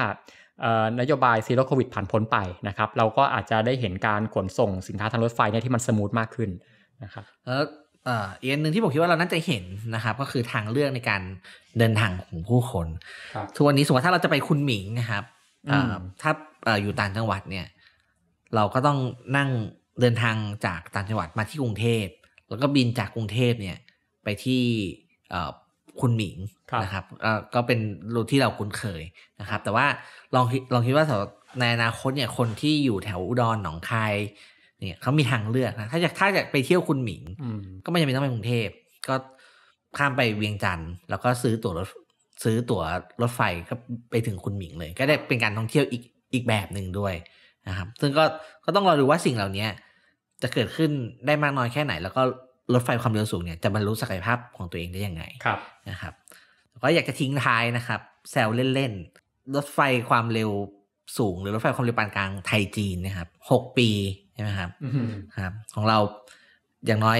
นโยบายซีโร่โควิดผ่านพ้นไปนะครับเราก็อาจจะได้เห็นการขนส่งสินค้าทางรถไฟเนี่ยที่มันสมูทมากขึ้นนะครับอีกอันหนึ่งที่ผมคิดว่าเราน่าจะเห็นนะครับก็คือทางเลือกในการเดินทางของผู้คนทุกวันนี้สมมติถ้าเราจะไปคุณหมิงนะครับถ้าอยู่ต่างจังหวัดเนี่ยเราก็ต้องนั่งเดินทางจากต่างจังหวัดมาที่กรุงเทพแล้วก็บินจากกรุงเทพเนี่ยไปที่คุณหมิงนะครับก็เป็นรูทที่เราคุ้นเคยนะครับ แต่ว่าลองลองคิดว่าในอนาคตเนี่ยคนที่อยู่แถวอุดรหนองคายเนี่ยเขามีทางเลือกนะถ้าอยากถ้าอยากไปเที่ยวคุณหมิง ก็ไม่จำเป็นต้องไปกรุงเทพ ก็ข้ามไปเวียงจันทร์แล้วก็ซื้อตั๋วรถซื้อตั๋วรถไฟก็ไปถึงคุณหมิงเลย ก็ได้เป็นการท่องเที่ยวอีกอีกแบบหนึ่งด้วยนะครับซึ่งก็ก็ต้องรอดูว่าสิ่งเหล่านี้จะเกิดขึ้นได้มากน้อยแค่ไหน แล้วก็ รถไฟความเร็วสูงเนี่ยจะบรรลุศักยภาพของตัวเองได้ยังไงครับนะครับ ก็อยากจะทิ้งท้ายนะครับ แซวเล่นๆรถไฟความเร็วสูง หรือรถไฟความเร็วปานกลางไทยจีนนะครับหกปีใช่ไหมครับครับของเราอย่างน้อย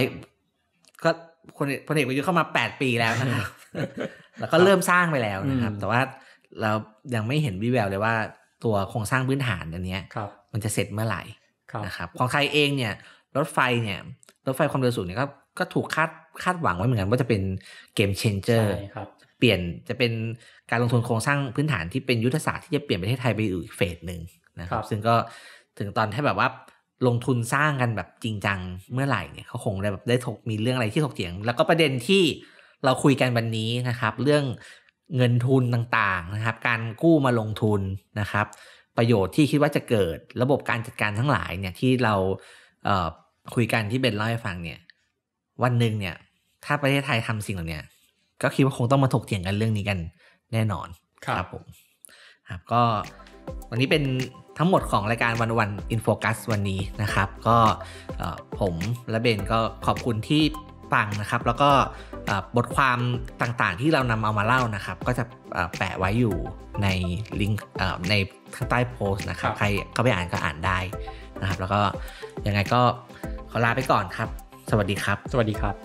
ก็คนพลเอกประยุทธ์เข้ามาแปดปีแล้วนะครับแล้วก็เริ่มสร้างไปแล้วนะครับ แต่ว่าเรายังไม่เห็นวิแววเลยว่า ตัวโครงสร้างพื้นฐานอันนี้มันจะเสร็จเมื่อไหร่นะครับของไทยเองเนี่ยรถไฟเนี่ยรถไฟความเร็วสูงเนี่ยก็ก็ถูกคาดคาดหวังไว้เหมือนกันว่าจะเป็นเกมเชนเจอร์เปลี่ยนจะเป็นการลงทุนโครงสร้างพื้นฐานที่เป็นยุทธศาสตร์ที่จะเปลี่ยนประเทศไทยไปอีกเฟสหนึ่งนะครับซึ่งก็ถึงตอนที่แบบว่าลงทุนสร้างกันแบบจริงจังเมื่อไหร่เนี่ยเขาคงได้แบบได้ถกมีเรื่องอะไรที่ถกเถียง แล้วก็ประเด็นที่เราคุยกันวันนี้นะครับ เรื่องเงินทุนต่างๆนะครับ การกู้มาลงทุนนะครับ ประโยชน์ที่คิดว่าจะเกิดระบบการจัดการทั้งหลายเนี่ยที่เราเคุยกันที่เบนเล่าให้ฟังเนี่ยวันหนึ่งเนี่ยถ้าประเทศไทยทำสิ่งเหล่านี้ก็คิดว่าคงต้องมาถกเถียงกันเรื่องนี้กันแน่นอนครับผมครับก็วันนี้เป็นทั้งหมดของรายการวันวันอินโฟกัสวันนี้นะครับ ก็ผมและเบนก็ขอบคุณที่ฟังนะครับ แล้วก็บทความต่าง ๆ ที่เรานำเอามาเล่านะครับ ก็จะแปะไว้อยู่ในลิงก์ในข้างใต้โพสต์นะครับ ใครเข้าไปอ่านก็อ่านได้นะครับ แล้วก็ยังไงก็ขอลาไปก่อนครับ สวัสดีครับ สวัสดีครับ